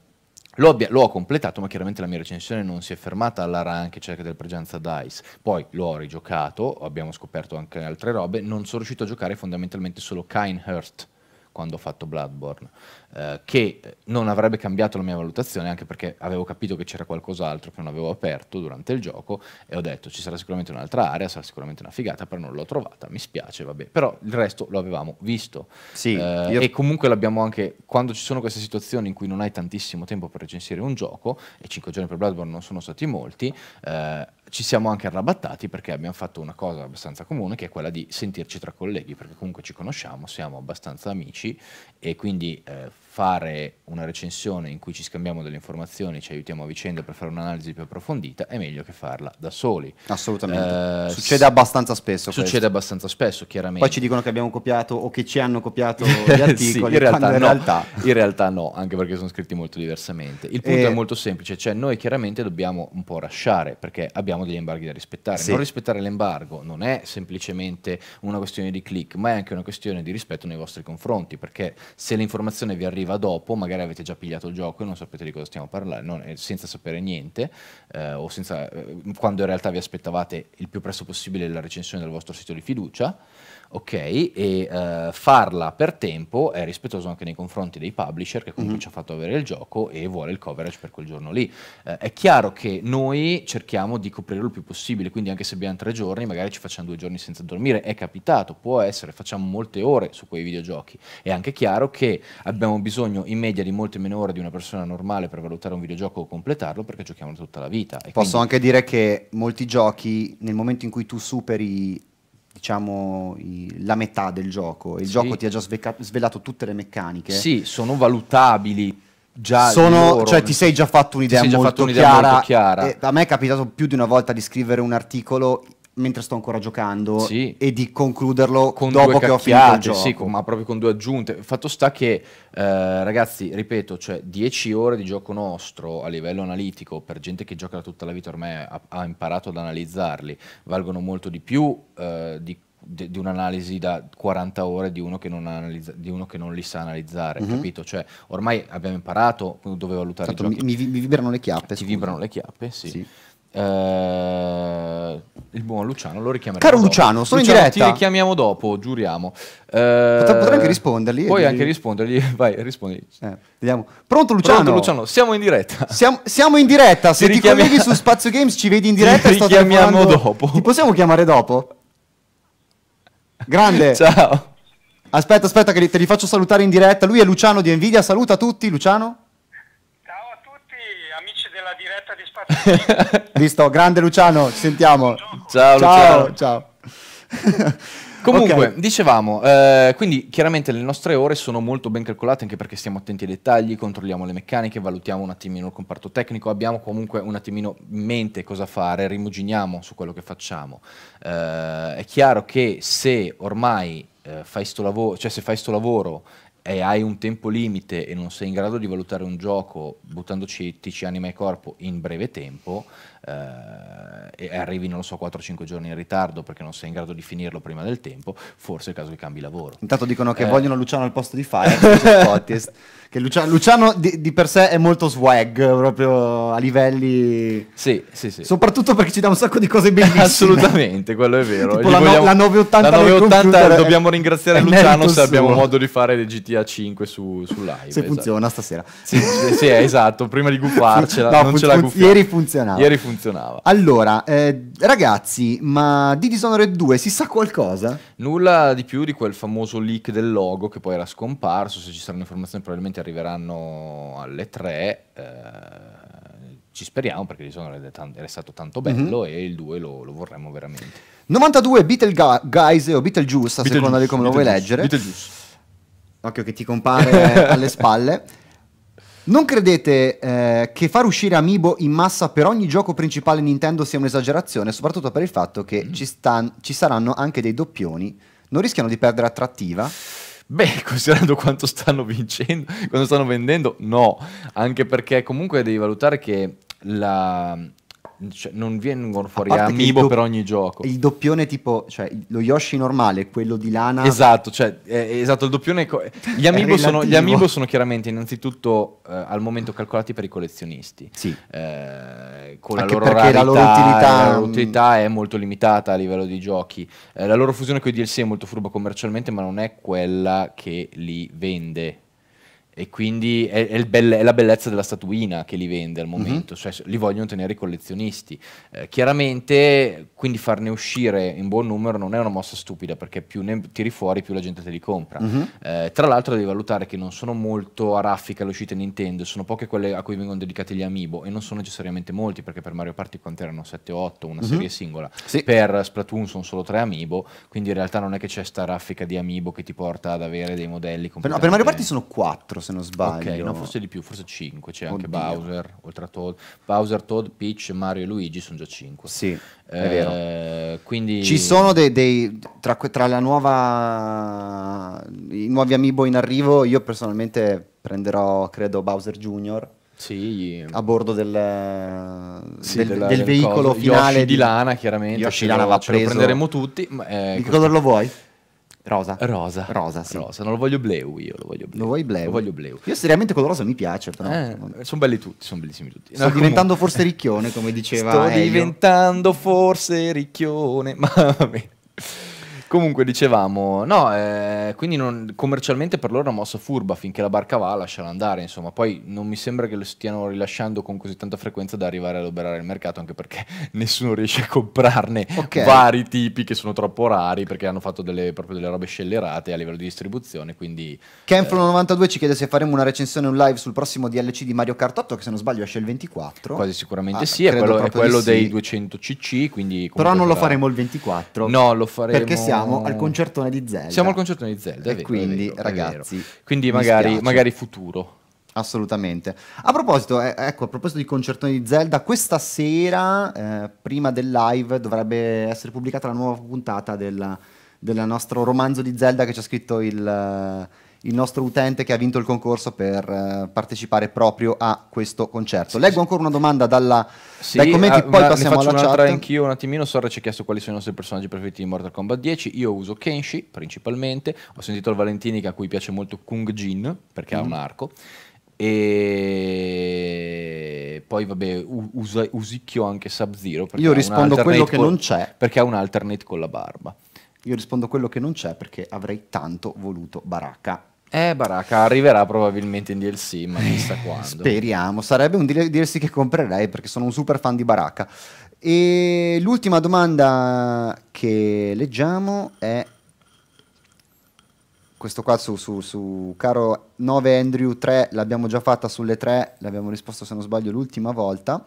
lo, abbia, lo, ho completato, ma chiaramente la mia recensione non si è fermata alla run che cerca del pregianza DICE. Poi l'ho rigiocato, abbiamo scoperto anche altre robe, non sono riuscito a giocare fondamentalmente solo Kine Hurt quando ho fatto Bloodborne, eh, che non avrebbe cambiato la mia valutazione, anche perché avevo capito che c'era qualcos'altro che non avevo aperto durante il gioco e ho detto ci sarà sicuramente un'altra area, sarà sicuramente una figata, però non l'ho trovata, mi spiace, vabbè. Però il resto lo avevamo visto. Sì, eh, io... E comunque l'abbiamo anche, quando ci sono queste situazioni in cui non hai tantissimo tempo per recensire un gioco, e 5 giorni per Bloodborne non sono stati molti, eh, ci siamo anche arrabattati perché abbiamo fatto una cosa abbastanza comune che è quella di sentirci tra colleghi, perché comunque ci conosciamo, siamo abbastanza amici e quindi eh, fare una recensione in cui ci scambiamo delle informazioni, ci aiutiamo a vicenda per fare un'analisi più approfondita, è meglio che farla da soli. Assolutamente. Eh, succede abbastanza spesso. Succede questo. abbastanza spesso, chiaramente. Poi ci dicono che abbiamo copiato o che ci hanno copiato [laughs] gli articoli, sì, in, realtà in, realtà no, in realtà no, anche perché sono scritti molto diversamente. Il punto e... Eh. è molto semplice, cioè noi chiaramente dobbiamo un po' rasciare perché abbiamo degli embarghi da rispettare. Sì. Non rispettare l'embargo non è semplicemente una questione di click, ma è anche una questione di rispetto nei vostri confronti, perché se l'informazione vi arriva arriva dopo, magari avete già pigliato il gioco e non sapete di cosa stiamo parlando, non, eh, senza sapere niente, eh, o senza, eh, quando in realtà vi aspettavate il più presto possibile la recensione del vostro sito di fiducia ok, e uh, farla per tempo è rispettoso anche nei confronti dei publisher che comunque mm -hmm. ci ha fatto avere il gioco e vuole il coverage per quel giorno lì. Uh, è chiaro che noi cerchiamo di coprirlo il più possibile, quindi anche se abbiamo tre giorni, magari ci facciamo due giorni senza dormire, è capitato, può essere, facciamo molte ore su quei videogiochi. È anche chiaro che abbiamo bisogno in media di molte meno ore di una persona normale per valutare un videogioco o completarlo perché giochiamo tutta la vita. Posso quindi... anche dire che molti giochi nel momento in cui tu superi diciamo i, la metà del gioco il sì. gioco ti ha già svelato tutte le meccaniche. Sì, sono valutabili. Già sono, loro, cioè, ti sei già fatto un'idea molto, molto, chiara. E a me è capitato più di una volta di scrivere un articolo mentre sto ancora giocando sì. e di concluderlo con dopo che ho finito Sì, con, ma proprio con due aggiunte. Fatto sta che, eh, ragazzi, ripeto, cioè 10 ore di gioco nostro a livello analitico per gente che gioca da tutta la vita ormai ha, ha imparato ad analizzarli, valgono molto di più eh, di di, un'analisi da 40 ore di uno che non, analizza, di uno che non li sa analizzare, mm-hmm. capito? Cioè, ormai abbiamo imparato dove valutare Tanto i giochi. Mi, mi, vibrano le chiappe. Ti scusa. vibrano le chiappe, sì. sì. Eh, il buon Luciano lo richiameremo. Caro dopo. Luciano, sono Luciano, in diretta. Ti richiamiamo dopo, giuriamo. Eh, Potrai anche rispondergli. Puoi gli... Eh, anche rispondergli. [laughs] Vai, rispondi. Eh, vediamo. Pronto Luciano? Pronto Luciano, siamo in diretta. Siamo, siamo in diretta. [laughs] Se ti, richiam... ti colleghi su Spazio Games ci vedi in [laughs] diretta. Ti richiamiamo dopo. Ti possiamo chiamare dopo? Grande. Ciao. Aspetta, aspetta che te li faccio salutare in diretta. Lui è Luciano di Nvidia. Saluta tutti, Luciano diretta di Spazio. [laughs] Visto, grande Luciano, ci sentiamo. Ciao, ciao Luciano. Ciao. [laughs] Comunque, okay. dicevamo, eh, quindi chiaramente le nostre ore sono molto ben calcolate anche perché stiamo attenti ai dettagli, controlliamo le meccaniche, valutiamo un attimino il comparto tecnico, abbiamo comunque un attimino in mente cosa fare, rimuginiamo su quello che facciamo. Eh, è chiaro che se ormai eh, fai sto lavoro, cioè se fai sto lavoro e hai un tempo limite e non sei in grado di valutare un gioco buttandoci TC anima e corpo in breve tempo, eh, e arrivi, non lo so, 4-5 giorni in ritardo perché non sei in grado di finirlo prima del tempo, forse è il caso che cambi lavoro. Intanto dicono che eh. vogliono Luciano al posto di Fire, che Luciano, Luciano di, di, per sé è molto swag, proprio a livelli... Sì, sì, sì. Soprattutto perché ci dà un sacco di cose bellissime. Assolutamente, quello è vero. tipo la, vogliamo, la 980, la 980 dobbiamo ringraziare Luciano se abbiamo modo di fare le GTA 5 su, su live. Se esatto. funziona stasera. Sì, sì, sì esatto, prima di [laughs] gufarcela. no, non fun- ce la guffiamo. Ieri funzionava. Ieri funzionava funzionava. Allora, eh, ragazzi, ma di Dishonored 2 si sa qualcosa? Nulla di più di quel famoso leak del logo che poi era scomparso, se ci saranno informazioni probabilmente arriveranno alle 3. Eh, ci speriamo perché Dishonored è stato tanto mhm. bello mm-hmm. e il 2 lo, lo vorremmo veramente. 92 Guys o Beetlejuice, a seconda di come lo vuoi leggere. Beetlejuice. Occhio che ti compare [laughs] alle spalle. Non credete eh, che far uscire Amiibo in massa per ogni gioco principale Nintendo sia un'esagerazione, soprattutto per il fatto che mm. ci, stan- ci saranno anche dei doppioni? Non rischiano di perdere attrattiva? Beh, [laughs] considerando quanto stanno vincendo, quanto stanno vendendo, no, anche perché comunque devi valutare che la, cioè, non vengono fuori amiibo do- per ogni gioco. Il doppione tipo, cioè lo Yoshi normale, quello di Lana. Esatto, cioè, eh, esatto il doppione. Co- gli, [laughs] amiibo sono, gli, amiibo sono, chiaramente innanzitutto eh, al momento calcolati per i collezionisti. Sì. Eh, con Anche la loro, rarità, la loro utilità, la loro mm, utilità è molto limitata a livello di giochi. Eh, la loro fusione con i DLC è molto furba commercialmente, ma non è quella che li vende e quindi è, è, belle, è, la bellezza della statuina che li vende al mhm. momento, mm-hmm. cioè li vogliono tenere i collezionisti. Eh, chiaramente, quindi farne uscire in buon numero non è una mossa stupida, perché più ne tiri fuori, più la gente te li compra. Mm-hmm. Eh, tra l'altro, devi valutare che non sono molto a raffica le uscite Nintendo, sono poche quelle a cui vengono dedicati gli amiibo, e non sono necessariamente molti, perché per Mario Party quanti erano 7 8, una mm-hmm. serie singola. Sì. Per Splatoon sono solo 3 amiibo, quindi in realtà non è che c'è sta raffica di amiibo che ti porta ad avere dei modelli No, per Mario Party sono 4, se non sbaglio. Ok, no, forse di più, forse 5. C'è Oddio. anche Bowser, oltre a Todd. Bowser, Todd, Peach, Mario e Luigi sono già 5. Sì, eh, è vero. Quindi... Ci sono dei... dei tra, tra, la nuova... i nuovi amiibo in arrivo, io personalmente prenderò, credo, Bowser Junior. Sì. a bordo del, sì, del, della, del veicolo cosa. finale Yoshi di, di lana chiaramente Yoshi lana va ce preso. lo prenderemo tutti ma, eh, di cosa lo vuoi? Rosa. Rosa. Rosa, sì. Rosa. Non lo voglio bleu io, lo voglio bleu. Lo vuoi bleu? Lo voglio bleu. Io seriamente quello rosa mi piace, però. Eh, sono belli tutti, sono bellissimi tutti. Sto no, diventando comunque. forse ricchione, come diceva Sto Elio. diventando forse ricchione, [laughs] ma vabbè. Comunque dicevamo, no, eh, quindi non, commercialmente per loro è una mossa furba, finché la barca va lasciala andare, insomma, poi non mi sembra che lo stiano rilasciando con così tanta frequenza da arrivare ad oberare il mercato, anche perché [laughs] nessuno riesce a comprarne okay. vari tipi che sono troppo rari, perché hanno fatto delle, proprio delle robe scellerate a livello di distribuzione, quindi... Canfro92 eh, ci chiede se faremo una recensione, un live sul prossimo DLC di Mario Kart 8, che se non sbaglio esce il 24. Quasi sicuramente ah, sì, è quello, è quello dei 200cc, quindi... Però non lo faremo il 24. No, lo faremo... Perché siamo siamo al mm. concertone di Zelda. Siamo al concertone di Zelda, e vero, quindi vero, ragazzi, quindi magari, magari futuro. Assolutamente. A proposito, eh, ecco, a proposito di concertone di Zelda, questa sera, eh, prima del live, dovrebbe essere pubblicata la nuova puntata della, del nostro romanzo di Zelda che ci ha scritto il il nostro utente che ha vinto il concorso per eh, partecipare proprio a questo concerto. Sì, Leggo ancora una domanda dalla, sì, dai commenti, ah, poi passiamo alla chat. Un'altra anch'io un attimino, Sorra ci ha chiesto quali sono i nostri personaggi preferiti di Mortal Kombat 10, io uso Kenshi principalmente, ho sentito il Valentini che a cui piace molto Kung Jin perché mm. ha un arco. E poi vabbè, usa, usicchio anche Sub-Zero. Io rispondo quello che non c'è. Perché ha un alternate con la barba. Io rispondo quello che non c'è perché avrei tanto voluto Baracca. Eh, Baraka arriverà probabilmente in DLC, ma eh, chissà quando. Speriamo, sarebbe un DLC che comprerei perché sono un super fan di Baraka. E l'ultima domanda che leggiamo è questo qua su, su, su, caro 9 Andrew 3 l'abbiamo già fatta sulle 3, l'abbiamo risposto se non sbaglio l'ultima volta.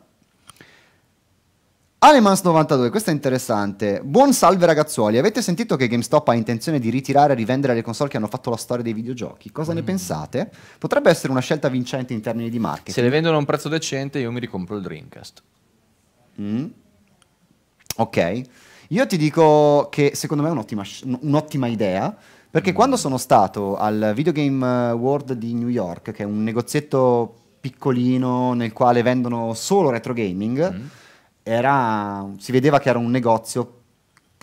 Alemans 92, questo è interessante. Buon salve ragazzuoli, avete sentito che GameStop ha intenzione di ritirare e rivendere le console che hanno fatto la storia dei videogiochi? Cosa mm. ne pensate? Potrebbe essere una scelta vincente in termini di marketing. Se le vendono a un prezzo decente io mi ricompro il Dreamcast. Mm. Ok, io ti dico che secondo me è un'ottima, un'ottima idea. Perché mm. quando sono stato al Video Game World di New York, che è un negozietto piccolino nel quale vendono solo retro gaming, mm era, si vedeva che era un negozio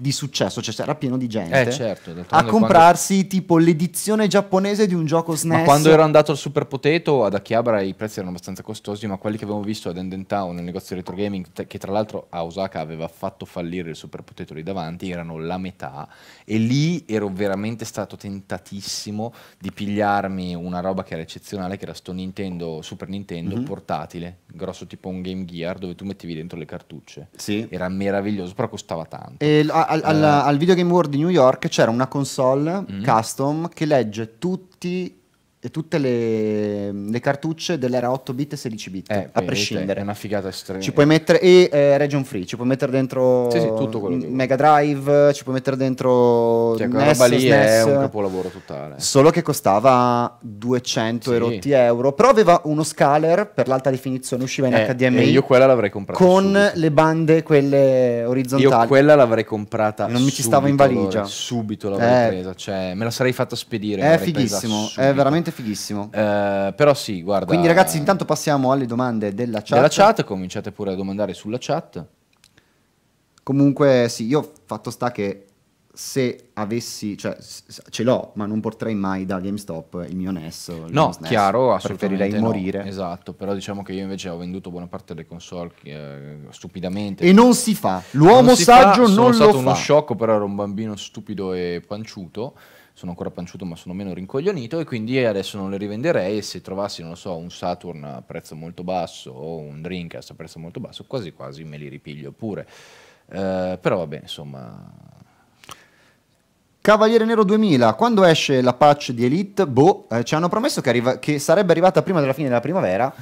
di successo, cioè era pieno di gente eh, certo, a comprarsi quando... tipo l'edizione giapponese di un gioco SNES. Ma quando ero andato al Super Potato ad Akihabara i prezzi erano abbastanza costosi, ma quelli che avevo visto ad Enden Town nel negozio retro gaming, che tra l'altro a Osaka aveva fatto fallire il Super Potato lì davanti, erano la metà e lì ero veramente stato tentatissimo di pigliarmi una roba che era eccezionale, che era sto Nintendo, Super Nintendo mm -hmm. portatile, grosso tipo un Game Gear dove tu mettevi dentro le cartucce. Sì. Era meraviglioso, però costava tanto. E, ah, al, al, eh. al Video Game World di New York c'era una console mm. custom che legge tutti tutte le, le, cartucce dell'era 8 bit e 16 bit, eh, a prescindere. È una figata estrema. Ci puoi mettere e eh, region free, ci puoi mettere dentro sì, sì, Mega Drive, ci puoi mettere dentro cioè, ecco, NES, roba lì SNES, è un capolavoro totale. Solo che costava 200 sì. erotti euro, però aveva uno scaler per l'alta definizione, usciva in eh, HDMI. io quella l'avrei comprata con subito. le bande quelle orizzontali. Io quella l'avrei comprata Non mi ci stavo in valigia. Subito l'avrei eh. presa, cioè me la sarei fatta spedire. È fighissimo, è veramente veramente fighissimo. Eh, però sì, guarda. Quindi ragazzi, intanto passiamo alle domande della chat. Della chat, cominciate pure a domandare sulla chat. Comunque sì, io fatto sta che se avessi, cioè ce l'ho, ma non porterei mai da GameStop il mio NES. Il no, NES. chiaro, assolutamente. Preferirei no. morire. Esatto, però diciamo che io invece ho venduto buona parte delle console eh, stupidamente. E non si fa, l'uomo non saggio fa, non lo fa. Sono stato uno sciocco, però ero un bambino stupido e panciuto sono ancora panciuto ma sono meno rincoglionito e quindi adesso non le rivenderei e se trovassi, non lo so, un Saturn a prezzo molto basso o un Dreamcast a prezzo molto basso, quasi quasi me li ripiglio pure. Eh, però vabbè, insomma... Cavaliere Nero 2000, quando esce la patch di Elite, boh, eh, ci hanno promesso che, arriva- che sarebbe arrivata prima della fine della primavera.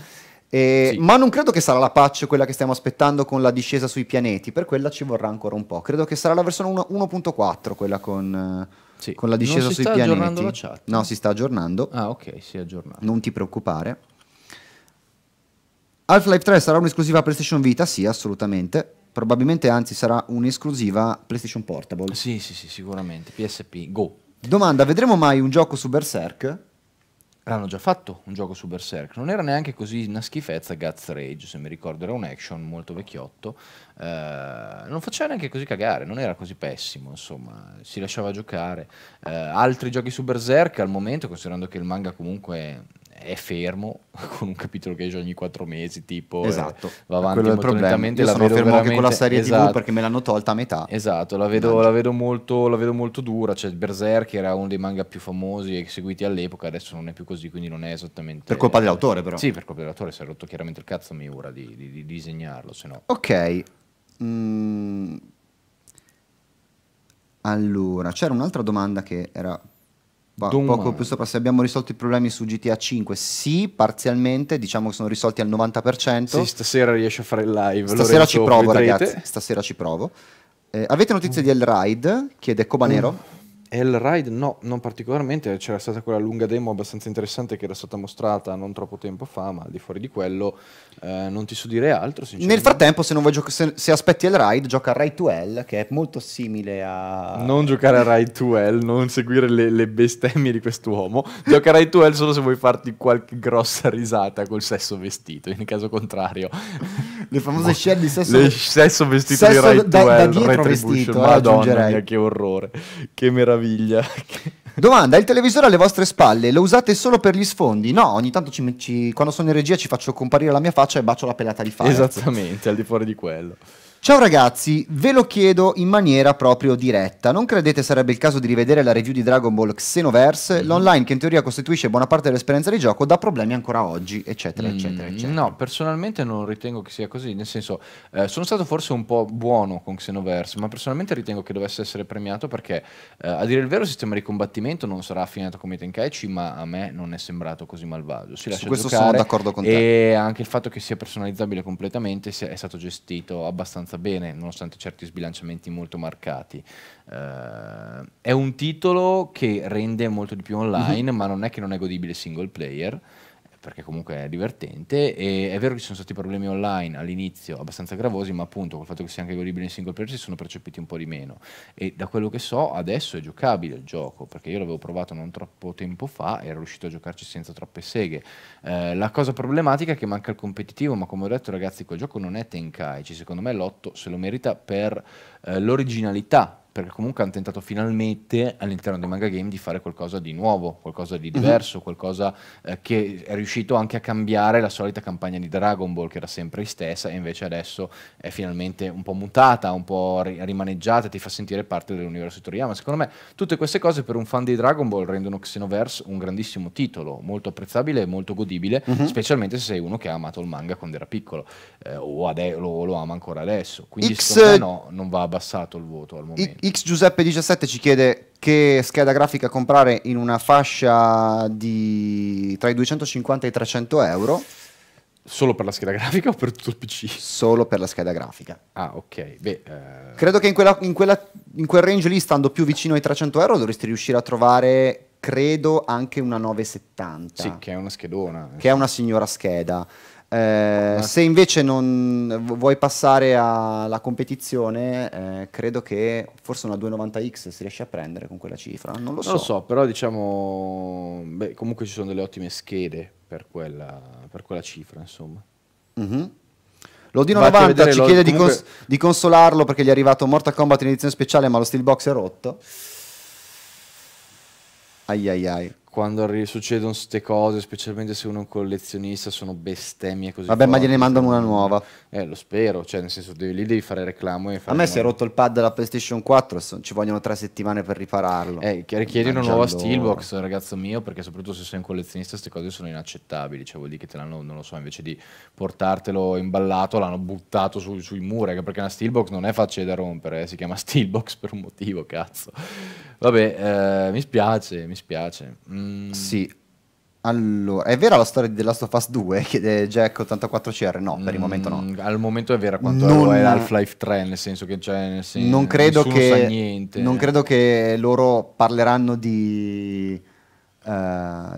Eh, sì. Ma non credo che sarà la patch quella che stiamo aspettando con la discesa sui pianeti, per quella ci vorrà ancora un po'. Credo che sarà la versione 1, 1.4 quella con... Eh, sì. Con la discesa sui pianeti. Non si sta aggiornando la chat? No, si sta aggiornando. Ah, ok, si è aggiornato. Non ti preoccupare. Half-Life 3 sarà un'esclusiva PlayStation Vita? Sì, assolutamente. Probabilmente, anzi, sarà un'esclusiva PlayStation Portable. Sì, sì, sì, sicuramente. PSP, Go. Domanda, vedremo mai un gioco su Berserk? L'hanno già fatto un gioco su Berserk, non era neanche così una schifezza Guts Rage, se mi ricordo era un action molto vecchiotto, eh, non faceva neanche così cagare, non era così pessimo, insomma, si lasciava giocare. Eh, altri giochi su Berserk al momento, considerando che il manga comunque è fermo [laughs] con un capitolo che esce ogni quattro mesi, tipo eh, esatto. va avanti Quello molto lentamente. Io la sono fermo anche con la serie esatto. TV perché me l'hanno tolta a metà. Esatto, la vedo, la vedo, molto, la vedo molto dura. Cioè, Berserk era uno dei manga più famosi e seguiti all'epoca, adesso non è più così, quindi non è esattamente... Per colpa dell'autore però. Sì, per colpa dell'autore, si è rotto chiaramente il cazzo Miura di, di, di disegnarlo, se no... Ok. Mm. Allora, c'era un'altra domanda che era Va, poco più sopra, se abbiamo risolto i problemi su GTA 5, sì, parzialmente, diciamo che sono risolti al 90%. Sì, stasera riesce a fare il live. Stasera ci provo, vedrete. ragazzi. Stasera ci provo. Eh, avete notizie mm. di El Ride? Chiede Cobanero. Mm. El Ride no, non particolarmente, c'era stata quella lunga demo abbastanza interessante che era stata mostrata non troppo tempo fa, ma al di fuori di quello eh, non ti so dire altro. Nel frattempo, se, gioca- se, se aspetti El Ride, gioca a Ride to L, che è molto simile a... Non giocare a Ride to L, non seguire le, le bestemmie di quest'uomo, gioca a Ride to L solo se vuoi farti qualche grossa risata col sesso vestito, in caso contrario le famose scene di sesso, le, sesso vestito sesso di Rai da, 12, da dietro vestito, eh, Madonna mia, che orrore, che meraviglia. [laughs] Domanda, il televisore alle vostre spalle lo usate solo per gli sfondi? No, ogni tanto ci, ci, quando sono in regia ci faccio comparire la mia faccia e bacio la pelata di faccia Esattamente, al di fuori di quello. Ciao ragazzi, ve lo chiedo in maniera proprio diretta. Non credete sarebbe il caso di rivedere la review di Dragon Ball Xenoverse? Mm. L'online, che in teoria costituisce buona parte dell'esperienza di gioco, dà problemi ancora oggi, eccetera, mm, eccetera, eccetera. No, personalmente non ritengo che sia così. Nel senso, eh, sono stato forse un po' buono con Xenoverse, ma personalmente ritengo che dovesse essere premiato perché, eh, a dire il vero, il sistema di combattimento non sarà affinato come Tenkaichi, ma a me non è sembrato così malvagio. Si Su questo sono d'accordo con te. E anche il fatto che sia personalizzabile completamente è stato gestito abbastanza abbastanza bene, nonostante certi sbilanciamenti molto marcati. Uh, è un titolo che rende molto di più online, mm-hmm. ma non è che non è godibile single player perché comunque è divertente e è vero che ci sono stati problemi online all'inizio abbastanza gravosi ma appunto col fatto che sia anche godibile in single player si sono percepiti un po' di meno e da quello che so adesso è giocabile il gioco perché io l'avevo provato non troppo tempo fa e ero riuscito a giocarci senza troppe seghe eh, la cosa problematica è che manca il competitivo ma come ho detto ragazzi quel gioco non è Tenkaichi secondo me l'otto se lo merita per eh, l'originalità perché comunque hanno tentato finalmente all'interno di manga game di fare qualcosa di nuovo, qualcosa di mhm. diverso, mm -hmm. qualcosa eh, che è riuscito anche a cambiare la solita campagna di Dragon Ball che era sempre stessa e invece adesso è finalmente un po' mutata, un po' ri rimaneggiata, ti fa sentire parte dell'universo di Toriyama. Secondo me tutte queste cose per un fan di Dragon Ball rendono Xenoverse un grandissimo titolo, molto apprezzabile e molto godibile, mm -hmm. specialmente se sei uno che ha amato il manga quando era piccolo eh, o lo, lo, ama ancora adesso. Quindi X... secondo me no, non va abbassato il voto al momento. Giuseppe 17 ci chiede che scheda grafica comprare in una fascia di tra i 250 e i 300 euro. Solo per la scheda grafica o per tutto il PC? Solo per la scheda grafica. Ah, ok. Beh, eh... Credo che in, quella, in, quella, in quel range lì, stando più vicino ai 300 euro, dovresti riuscire a trovare, credo, anche una 970. Sì, che è una schedona. Che è una signora scheda. Eh, se invece non vuoi passare alla competizione, eh, credo che forse una 290X si riesce a prendere con quella cifra. Non lo so, non lo so però diciamo, beh, comunque ci sono delle ottime schede per quella, per quella cifra, insomma. Mm -hmm. Lodino 90 ci chiede comunque... di, cons di, consolarlo perché gli è arrivato Mortal Kombat in edizione speciale, ma lo steelbox è rotto. Ai ai ai quando arri- succedono queste cose, specialmente se uno è un collezionista, sono bestemmie così. Vabbè, forti. ma gliene mandano una nuova. Eh, lo spero, cioè nel senso devi, lì devi fare reclamo. Fare a me si è rotto il pad della PlayStation 4, so, ci vogliono tre settimane per ripararlo. Eh, richiedi una nuova Steelbox, ragazzo mio, perché soprattutto se sei un collezionista queste cose sono inaccettabili, cioè vuol dire che te l'hanno, non lo so, invece di portartelo imballato l'hanno buttato su, sui muri, perché una Steelbox non è facile da rompere, eh, si chiama [laughs] Steelbox per un motivo, cazzo. Vabbè, eh, mi spiace, mi spiace. Mm. Ehm, sì. Allora, è vera la storia di The Last of Us 2 che è eh, Jack 84CR? No, per il momento no. Mm, al momento è vera quanto non... è Half-Life 3, nel senso che c'è nel senso, non credo che non credo che loro parleranno di uh,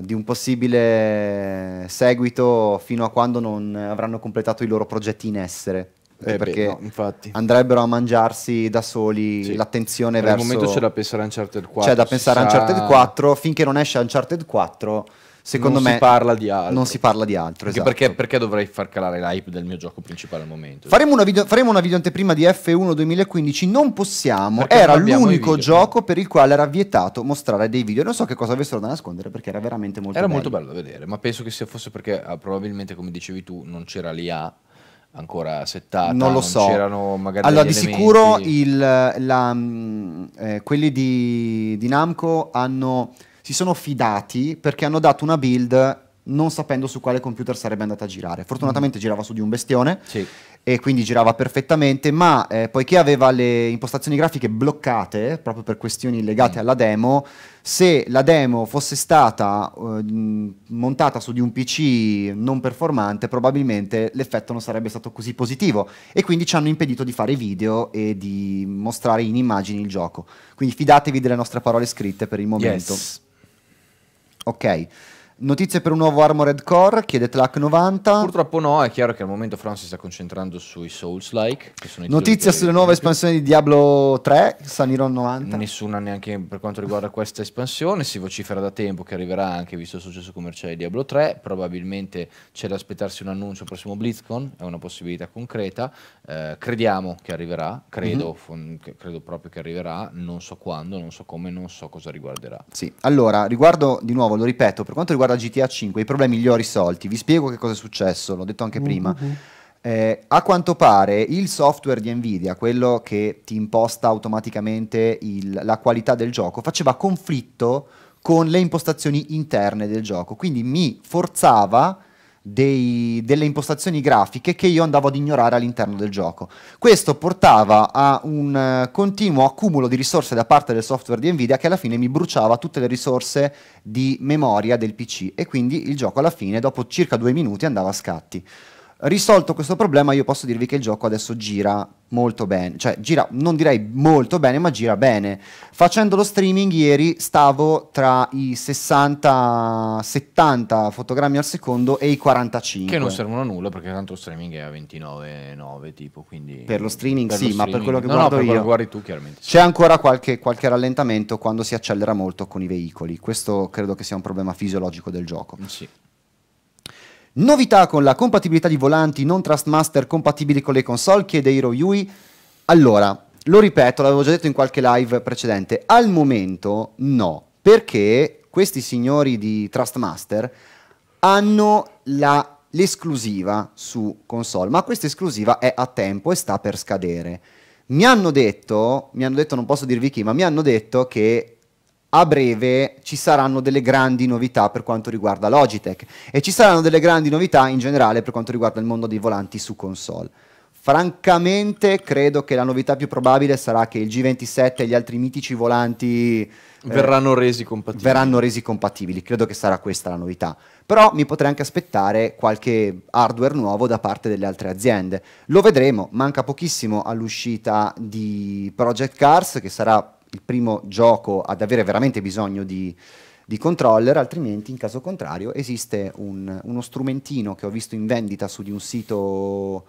di un possibile seguito fino a quando non avranno completato i loro progetti in essere. Eh, eh perché beh, no, infatti. andrebbero a mangiarsi da soli sì. l'attenzione verso... Al momento c'è da pensare a Uncharted 4. C'è da pensare a Uncharted 4, finché non esce Uncharted 4 secondo non me si parla di altro. non si parla di altro. Esatto. Perché, perché, dovrei far calare l'hype del mio gioco principale al momento? Faremo una, video, faremo una video anteprima di F1 2015. Non possiamo, perché era l'unico video, gioco no? per il quale era vietato mostrare dei video. Non so che cosa avessero da nascondere perché era veramente molto era bello. Era molto bello da vedere, ma penso che sia fosse perché ah, probabilmente, come dicevi tu, non c'era l'IA ancora settata? Non lo so. Non allora, di sicuro il, la, mm, eh, quelli di, di Namco hanno, si sono fidati perché hanno dato una build non sapendo su quale computer sarebbe andata a girare. Fortunatamente mm. girava su di un bestione sì. e quindi girava perfettamente, ma eh, poiché aveva le impostazioni grafiche bloccate, proprio per questioni legate mm. alla demo, se la demo fosse stata eh, montata su di un PC non performante, probabilmente l'effetto non sarebbe stato così positivo e quindi ci hanno impedito di fare video e di mostrare in immagini il gioco. Quindi fidatevi delle nostre parole scritte per il momento. Yes. Ok. Notizie per un nuovo Armored Core, chiede Tlac90. Purtroppo no, è chiaro che al momento Fran si sta concentrando sui Souls-like. Notizie sulle nuove espansioni di Diablo 3, Saniron 90. Nessuna neanche per quanto riguarda questa espansione, si vocifera da tempo che arriverà anche visto il successo commerciale di Diablo 3, probabilmente c'è da aspettarsi un annuncio al prossimo BlizzCon, è una possibilità concreta, eh, crediamo che arriverà, credo, mm -hmm. credo proprio che arriverà, non so quando, non so come, non so cosa riguarderà. Sì, allora, riguardo di nuovo, lo ripeto, per quanto riguarda guarda GTA 5, i problemi li ho risolti. Vi spiego che cosa è successo, l'ho detto anche mm-hmm. prima. Eh, a quanto pare il software di Nvidia, quello che ti imposta automaticamente il, la qualità del gioco, faceva conflitto con le impostazioni interne del gioco, quindi mi forzava dei, delle impostazioni grafiche che io andavo ad ignorare all'interno del gioco. Questo portava a un eh, continuo accumulo di risorse da parte del software di Nvidia che alla fine mi bruciava tutte le risorse di memoria del PC e quindi il gioco alla fine dopo circa due minuti andava a scatti. Risolto questo problema, io posso dirvi che il gioco adesso gira molto bene, cioè gira, non direi molto bene, ma gira bene. Facendo lo streaming ieri stavo tra i 60-70 fotogrammi al secondo e i 45. Che non servono a nulla perché tanto lo streaming è a 29,9 tipo, quindi... Per lo streaming per sì, lo streaming. ma per quello che no, guardo no, per io... guardi tu chiaramente. C'è ancora qualche, qualche, rallentamento quando si accelera molto con i veicoli, questo credo che sia un problema fisiologico del gioco. Sì. Novità con la compatibilità di volanti non Trustmaster compatibili con le console, chiede Hiro Yui. Allora, lo ripeto, l'avevo già detto in qualche live precedente, al momento no, perché questi signori di Trustmaster hanno l'esclusiva su console, ma questa esclusiva è a tempo e sta per scadere. Mi hanno detto, mi hanno detto, non posso dirvi chi, ma mi hanno detto che a breve ci saranno delle grandi novità per quanto riguarda Logitech e ci saranno delle grandi novità in generale per quanto riguarda il mondo dei volanti su console. Francamente credo che la novità più probabile sarà che il G27 e gli altri mitici volanti eh, verranno, eh, resi, compatibili. verranno resi compatibili. Credo che sarà questa la novità. Però mi potrei anche aspettare qualche hardware nuovo da parte delle altre aziende. Lo vedremo, manca pochissimo all'uscita di Project Cars che sarà il primo gioco ad avere veramente bisogno di, di controller, altrimenti in caso contrario esiste un, uno strumentino che ho visto in vendita su di un sito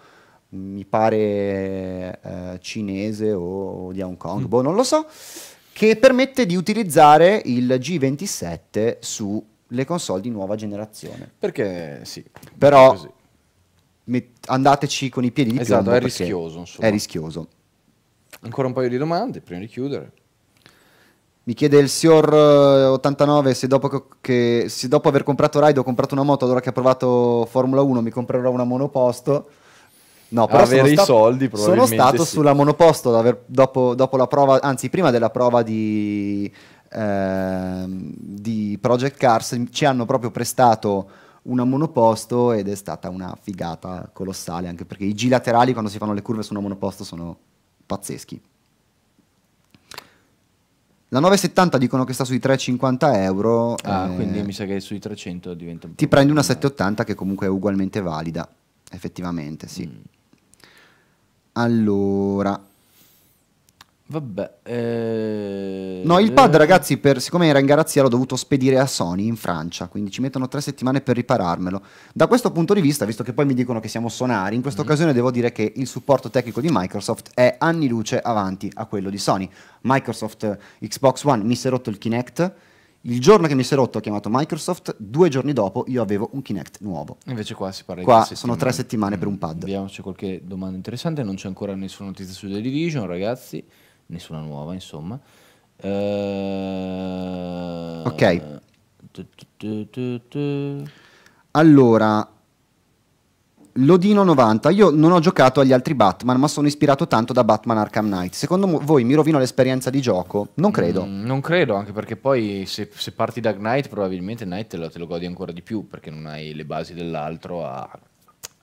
mi pare eh, cinese o di Hong Kong, mm. boh, non lo so, che permette di utilizzare il G27 sulle console di nuova generazione. Perché sì. Però andateci con i piedi di esatto, piombo. Esatto, è rischioso. Insomma. È rischioso. Ancora un paio di domande prima di chiudere. Mi chiede il Sior89 eh, se dopo, che, se dopo aver comprato Ride ho comprato una moto allora che ha provato Formula 1 mi comprerò una monoposto. No, però avere i soldi probabilmente. Sono stato sì. sulla monoposto dopo, dopo, la prova, anzi prima della prova di, eh, di Project Cars ci hanno proprio prestato una monoposto ed è stata una figata colossale anche perché i G laterali quando si fanno le curve su una monoposto sono pazzeschi. La 970 dicono che sta sui 350 euro. Ah, eh, quindi mi sa che sui 300 diventa un po'. Ti prendi una 780 che comunque è ugualmente valida, effettivamente, sì. Mm. Allora, Vabbè. Eh... No, il eh. pad, ragazzi, per, siccome era in garazia, l'ho dovuto spedire a Sony in Francia. Quindi ci mettono tre settimane per ripararmelo. Da questo punto di vista, visto che poi mi dicono che siamo sonari, in questa mm. occasione devo dire che il supporto tecnico di Microsoft è anni luce avanti a quello di Sony. Microsoft Xbox One mi si è rotto il Kinect. Il giorno che mi si è rotto ho chiamato Microsoft, due giorni dopo io avevo un Kinect nuovo. Invece qua si parla qua di Qua sono tre settimane mm. per un pad. Vediamo se c'è qualche domanda interessante, non c'è ancora nessuna notizia su The Division, ragazzi nessuna nuova, insomma. Uh, ok. Tu, tu, tu, allora, Lodino 90, io non ho giocato agli altri Batman, ma sono ispirato tanto da Batman Arkham Knight. Secondo voi mi rovino l'esperienza di gioco? Non credo. Mm, non credo, anche perché poi se, se parti da Knight, probabilmente Knight te lo, te lo, godi ancora di più, perché non hai le basi dell'altro a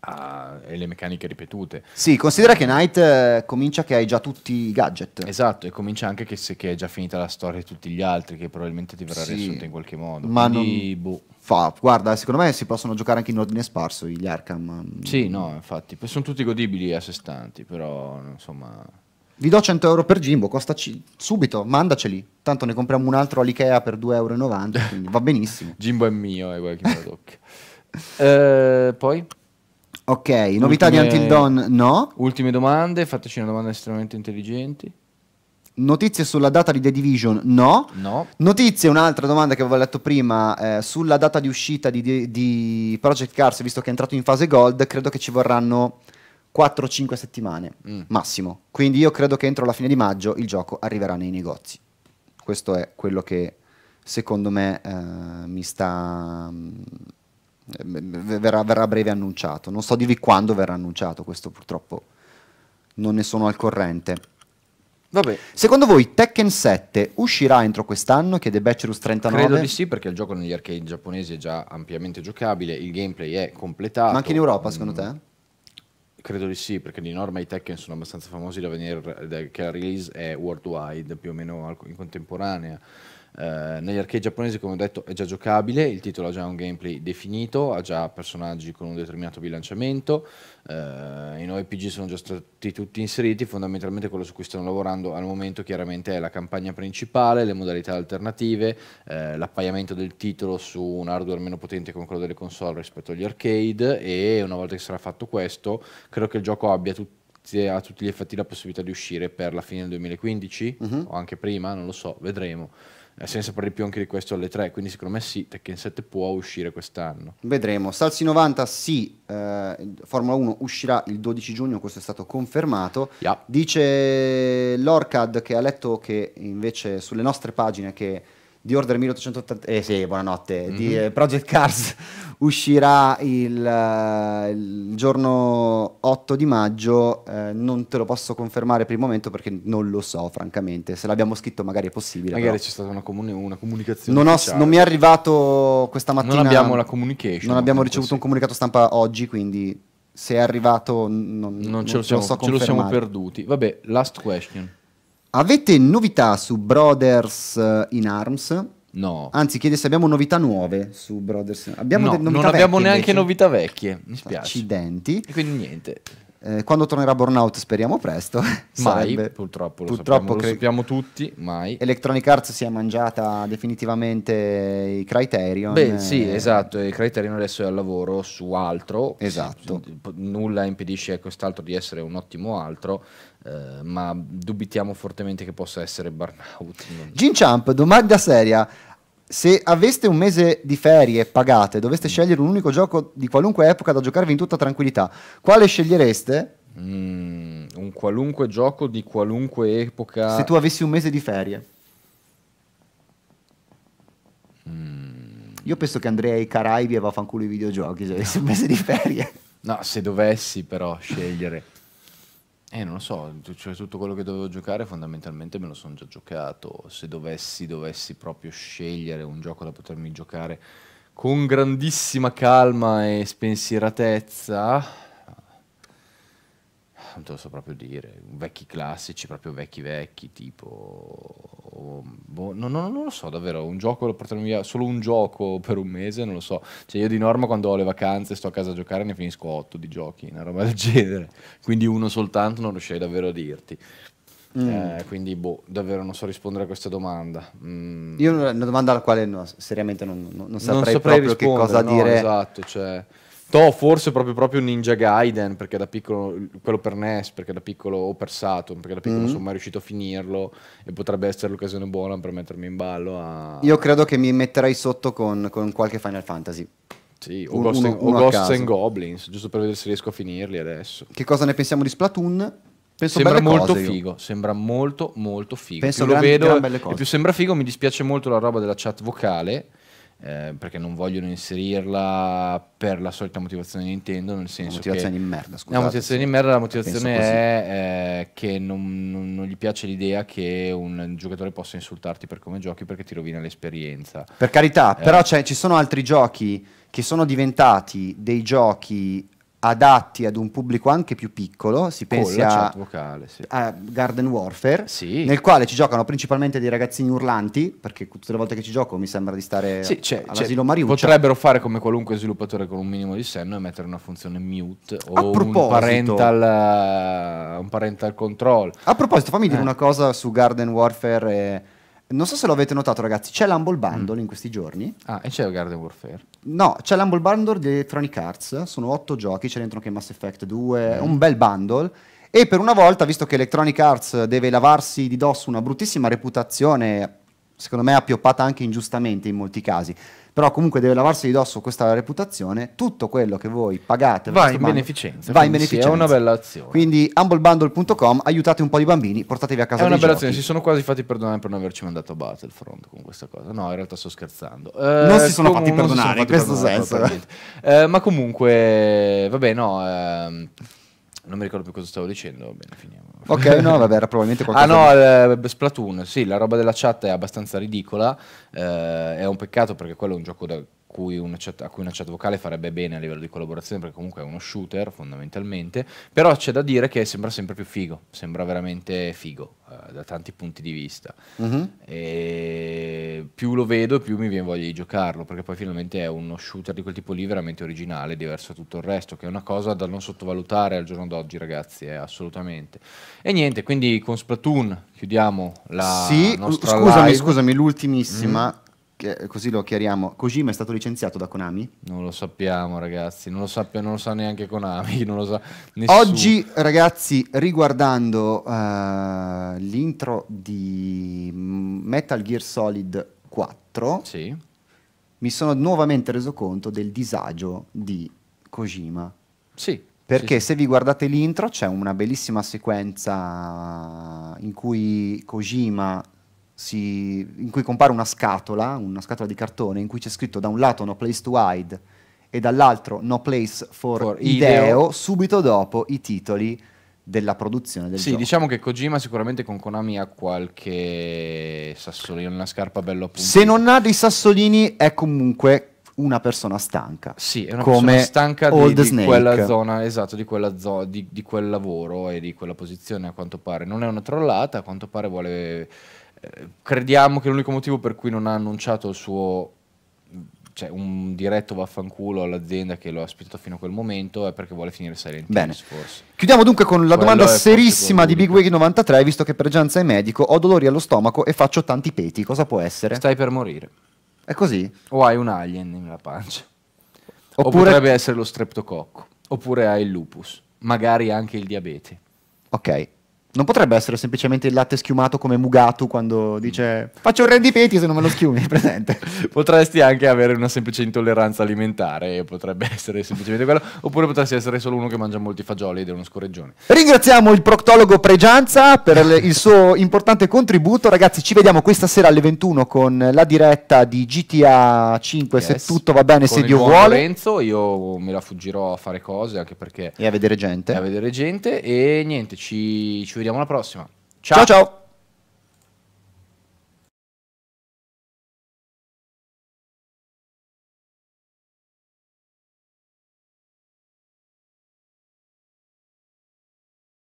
a, e le meccaniche ripetute. Sì, considera che Knight eh, comincia che hai già tutti i gadget. Esatto, e comincia anche che, se, che è già finita la storia di tutti gli altri, che probabilmente ti verrà sì, riassunta in qualche modo. Ma Quindi, non... boh. Fa, guarda, secondo me si possono giocare anche in ordine sparso gli Arkham. Sì, no, infatti, sono tutti godibili a sé stanti, però insomma... Vi do 100 euro per Jimbo, costa subito, mandaceli. Tanto ne compriamo un altro all'Ikea per 2,90 euro, quindi va benissimo. [laughs] Jimbo è mio, e eh, che chi me lo tocca. eh, poi? Ok, novità Ultime... di Until Dawn no. Ultime domande, fateci una domanda estremamente intelligenti. Notizie sulla data di The Division? No. no. Notizie, un'altra domanda che avevo letto prima, eh, sulla data di uscita di, di, di, Project Cars, visto che è entrato in fase gold, credo che ci vorranno 4-5 settimane mm. massimo. Quindi io credo che entro la fine di maggio il gioco arriverà nei negozi. Questo è quello che secondo me eh, mi sta... Mm, eh, verrà, verrà a breve annunciato. Non so dirvi quando verrà annunciato, questo purtroppo non ne sono al corrente. Vabbè. Secondo voi Tekken 7 uscirà entro quest'anno Chiede è Bachelor's 39? Credo di sì perché il gioco negli arcade giapponesi è già ampiamente giocabile, il gameplay è completato. Ma anche in Europa secondo te? Mm, credo di sì, perché di norma i Tekken sono abbastanza famosi da venire, che la release è worldwide, più o meno in contemporanea. Eh, negli arcade giapponesi, come ho detto, è già giocabile, il titolo ha già un gameplay definito, ha già personaggi con un determinato bilanciamento, eh, i nuovi PG sono già stati tutti inseriti, fondamentalmente quello su cui stanno lavorando al momento chiaramente è la campagna principale, le modalità alternative, eh, l'appaiamento del titolo su un hardware meno potente come quello delle console rispetto agli arcade e una volta che sarà fatto questo, credo che il gioco abbia tutto a tutti gli effetti la possibilità di uscire per la fine del 2015 uh -huh. o anche prima, non lo so, vedremo se ne saprà più anche di questo alle 3, quindi secondo me sì, Tekken 7 può uscire quest'anno. Vedremo. Salsi 90 sì, eh, Formula 1 uscirà il 12 giugno, questo è stato confermato. Yeah. Dice l'Orcad che ha letto che invece sulle nostre pagine che di Order 1880, eh sì, buonanotte, mm-hmm. di eh, Project Cars [laughs] uscirà il, eh, il, giorno 8 di maggio, eh, non te lo posso confermare per il momento perché non lo so francamente, se l'abbiamo scritto magari è possibile. Magari però. c'è stata una, comuni- una comunicazione. Non, ho, non, mi è arrivato questa mattina. Non abbiamo la communication. Non abbiamo ricevuto sì. un comunicato stampa oggi, quindi se è arrivato non, non, non ce, lo siamo, so ce lo siamo perduti. Vabbè, last question. Avete novità su Brothers eh, in Arms? No. Anzi, chiede se abbiamo novità nuove su Brothers. Abbiamo no, novità non abbiamo vecchie, neanche invece. novità vecchie. Mi spiace. Accidenti. E quindi niente. Eh, quando tornerà Burnout speriamo presto. [laughs] Mai, purtroppo, lo, purtroppo sappiamo, cre- lo sappiamo tutti, mai. Electronic Arts si è mangiata definitivamente i Criterion. Beh e... sì, eh. esatto, e Criterion adesso è al lavoro su altro. Esatto. Nulla impedisce a quest'altro di essere un ottimo altro. Uh, ma dubitiamo fortemente che possa essere burnout. Gin Champ, domanda seria se aveste un mese di ferie pagate, doveste mm. scegliere un unico gioco di qualunque epoca da giocarvi in tutta tranquillità, quale scegliereste? Mm, un qualunque gioco di qualunque epoca. Se tu avessi un mese di ferie. Mm. Io penso che andrei ai Caraibi e vaffanculo i videogiochi se avessi un mese di ferie. No, se dovessi però scegliere. Eh, non lo so, cioè, tutto quello che dovevo giocare fondamentalmente me lo sono già giocato. Se dovessi, dovessi proprio scegliere un gioco da potermi giocare con grandissima calma e spensieratezza, non te lo so proprio dire, vecchi classici, proprio vecchi vecchi, tipo... Oh, boh, non, non, non, lo so davvero, un gioco lo porterò via, solo un gioco per un mese, non lo so. Cioè io di norma quando ho le vacanze sto a casa a giocare ne finisco otto di giochi, una roba del [laughs] genere. Quindi uno soltanto non riuscirei davvero a dirti. Mm. Eh, quindi, boh, davvero non so rispondere a questa domanda. Mm. Io una domanda alla quale no, seriamente non, non, non saprei, non saprei proprio che cosa no, dire. Esatto, cioè... To forse proprio, proprio Ninja Gaiden, perché da piccolo, quello per NES, perché da piccolo o per Saturn, perché da piccolo mm. sono mai riuscito a finirlo e potrebbe essere l'occasione buona per mettermi in ballo a... Io credo che mi metterei sotto con, con qualche Final Fantasy. Sì, o, Ghost, and, uno o Ghosts and Goblins, giusto per vedere se riesco a finirli adesso. Che cosa ne pensiamo di Splatoon? Penso sembra molto cose, figo, io. sembra molto molto figo. Penso più gran, lo vedo, gran più sembra figo, mi dispiace molto la roba della chat vocale eh, perché non vogliono inserirla per la solita motivazione di Nintendo, nel senso motivazione che... di merda, scusate. No, motivazione di merda, la motivazione è eh, che non, non, non, gli piace l'idea che un giocatore possa insultarti per come giochi perché ti rovina l'esperienza. Per carità, eh. però ci sono altri giochi che sono diventati dei giochi adatti ad un pubblico anche più piccolo, si pensi a, vocale, sì. a, Garden Warfare, sì. nel quale ci giocano principalmente dei ragazzini urlanti, perché tutte le volte che ci gioco mi sembra di stare sì, c'è, all'asilo Mariuccia. Potrebbero fare come qualunque sviluppatore con un minimo di senno e mettere una funzione mute o un parental, uh, un parental, control. A proposito, fammi eh. dire una cosa su Garden Warfare... E non so se lo avete notato, ragazzi. C'è l'Humble mm. Bundle mm. in questi giorni. Ah, e c'è il Garden Warfare? No, c'è l'Humble Bundle di Electronic Arts. Sono otto giochi, c'è dentro anche Mass Effect 2. Mm. Un bel bundle. E per una volta, visto che Electronic Arts deve lavarsi di dosso una bruttissima reputazione secondo me appioppata anche ingiustamente in molti casi, però comunque deve lavarsi di dosso questa reputazione, tutto quello che voi pagate va in beneficenza. Va in beneficenza. Sì, è una bella azione. Quindi humblebundle.com, aiutate un po' di bambini, portatevi a casa. È una bella giochi. azione, si sono quasi fatti perdonare per non averci mandato a Battlefront con questa cosa. No, in realtà sto scherzando. Eh, non si sono fatti perdonare, sono fatti in questo perdonare, senso. Eh, ma comunque, vabbè, no, ehm, non mi ricordo più cosa stavo dicendo, bene, finiamo. Ok, [laughs] no, vabbè, era probabilmente qualcosa. ah, no, di... Eh, Splatoon, sì, la roba della chat è abbastanza ridicola. Eh, è un peccato perché quello è un gioco da cui chat, a cui una chat vocale farebbe bene a livello di collaborazione perché comunque è uno shooter fondamentalmente, però c'è da dire che sembra sempre più figo, sembra veramente figo eh, da tanti punti di vista. Mm-hmm. più lo vedo, più mi viene voglia di giocarlo, perché poi finalmente è uno shooter di quel tipo lì veramente originale, diverso da tutto il resto, che è una cosa da non sottovalutare al giorno d'oggi ragazzi, eh, assolutamente. E niente, quindi con Splatoon chiudiamo la... Sì, nostra scusami, live. scusami, l'ultimissima. Mm che, così lo chiariamo, Kojima è stato licenziato da Konami? Non lo sappiamo ragazzi, non lo, sappia, non lo sa neanche Konami, [laughs] non lo sa nessuno. Oggi ragazzi, riguardando uh, l'intro di Metal Gear Solid 4, sì. mi sono nuovamente reso conto del disagio di Kojima. Sì. Perché sì, se vi guardate l'intro c'è una bellissima sequenza in cui Kojima si, in cui compare una scatola, una scatola di cartone, in cui c'è scritto da un lato no place to hide e dall'altro no place for, for ideo, ideo, subito dopo i titoli della produzione del sì, gioco. Sì, diciamo che Kojima sicuramente con Konami ha qualche sassolino una scarpa bello appunto. Se non ha dei sassolini è comunque una persona stanca. Sì, è una persona stanca di, di quella zona, esatto, di, quella zo- di, di quel lavoro e di quella posizione a quanto pare. Non è una trollata, a quanto pare vuole crediamo che l'unico motivo per cui non ha annunciato il suo cioè un diretto vaffanculo all'azienda che lo ha aspettato fino a quel momento è perché vuole finire Silent Bene. Hills forse. Chiudiamo dunque con la Quello domanda serissima di Big Wig 93, visto che per Gianza è medico, ho dolori allo stomaco e faccio tanti peti, cosa può essere? Stai per morire. È così? O hai un alien nella pancia. Oppure... O potrebbe essere lo streptococco, oppure hai il lupus, magari anche il diabete. Ok, non potrebbe essere semplicemente il latte schiumato come Mugatu quando dice faccio un rendipeti se non me lo schiumi, presente? [laughs] Potresti anche avere una semplice intolleranza alimentare, potrebbe [laughs] essere semplicemente quello, oppure potresti essere solo uno che mangia molti fagioli ed è uno scorreggione. Ringraziamo il proctologo Pregianza per il suo importante contributo. Ragazzi, ci vediamo questa sera alle 21 con la diretta di GTA 5, yes. se tutto va bene, con se Dio vuole. Lorenzo, io me la fuggirò a fare cose anche perché... E a vedere gente. E a vedere gente e niente, ci, ci vediamo vediamo alla prossima. ciao. ciao. ciao.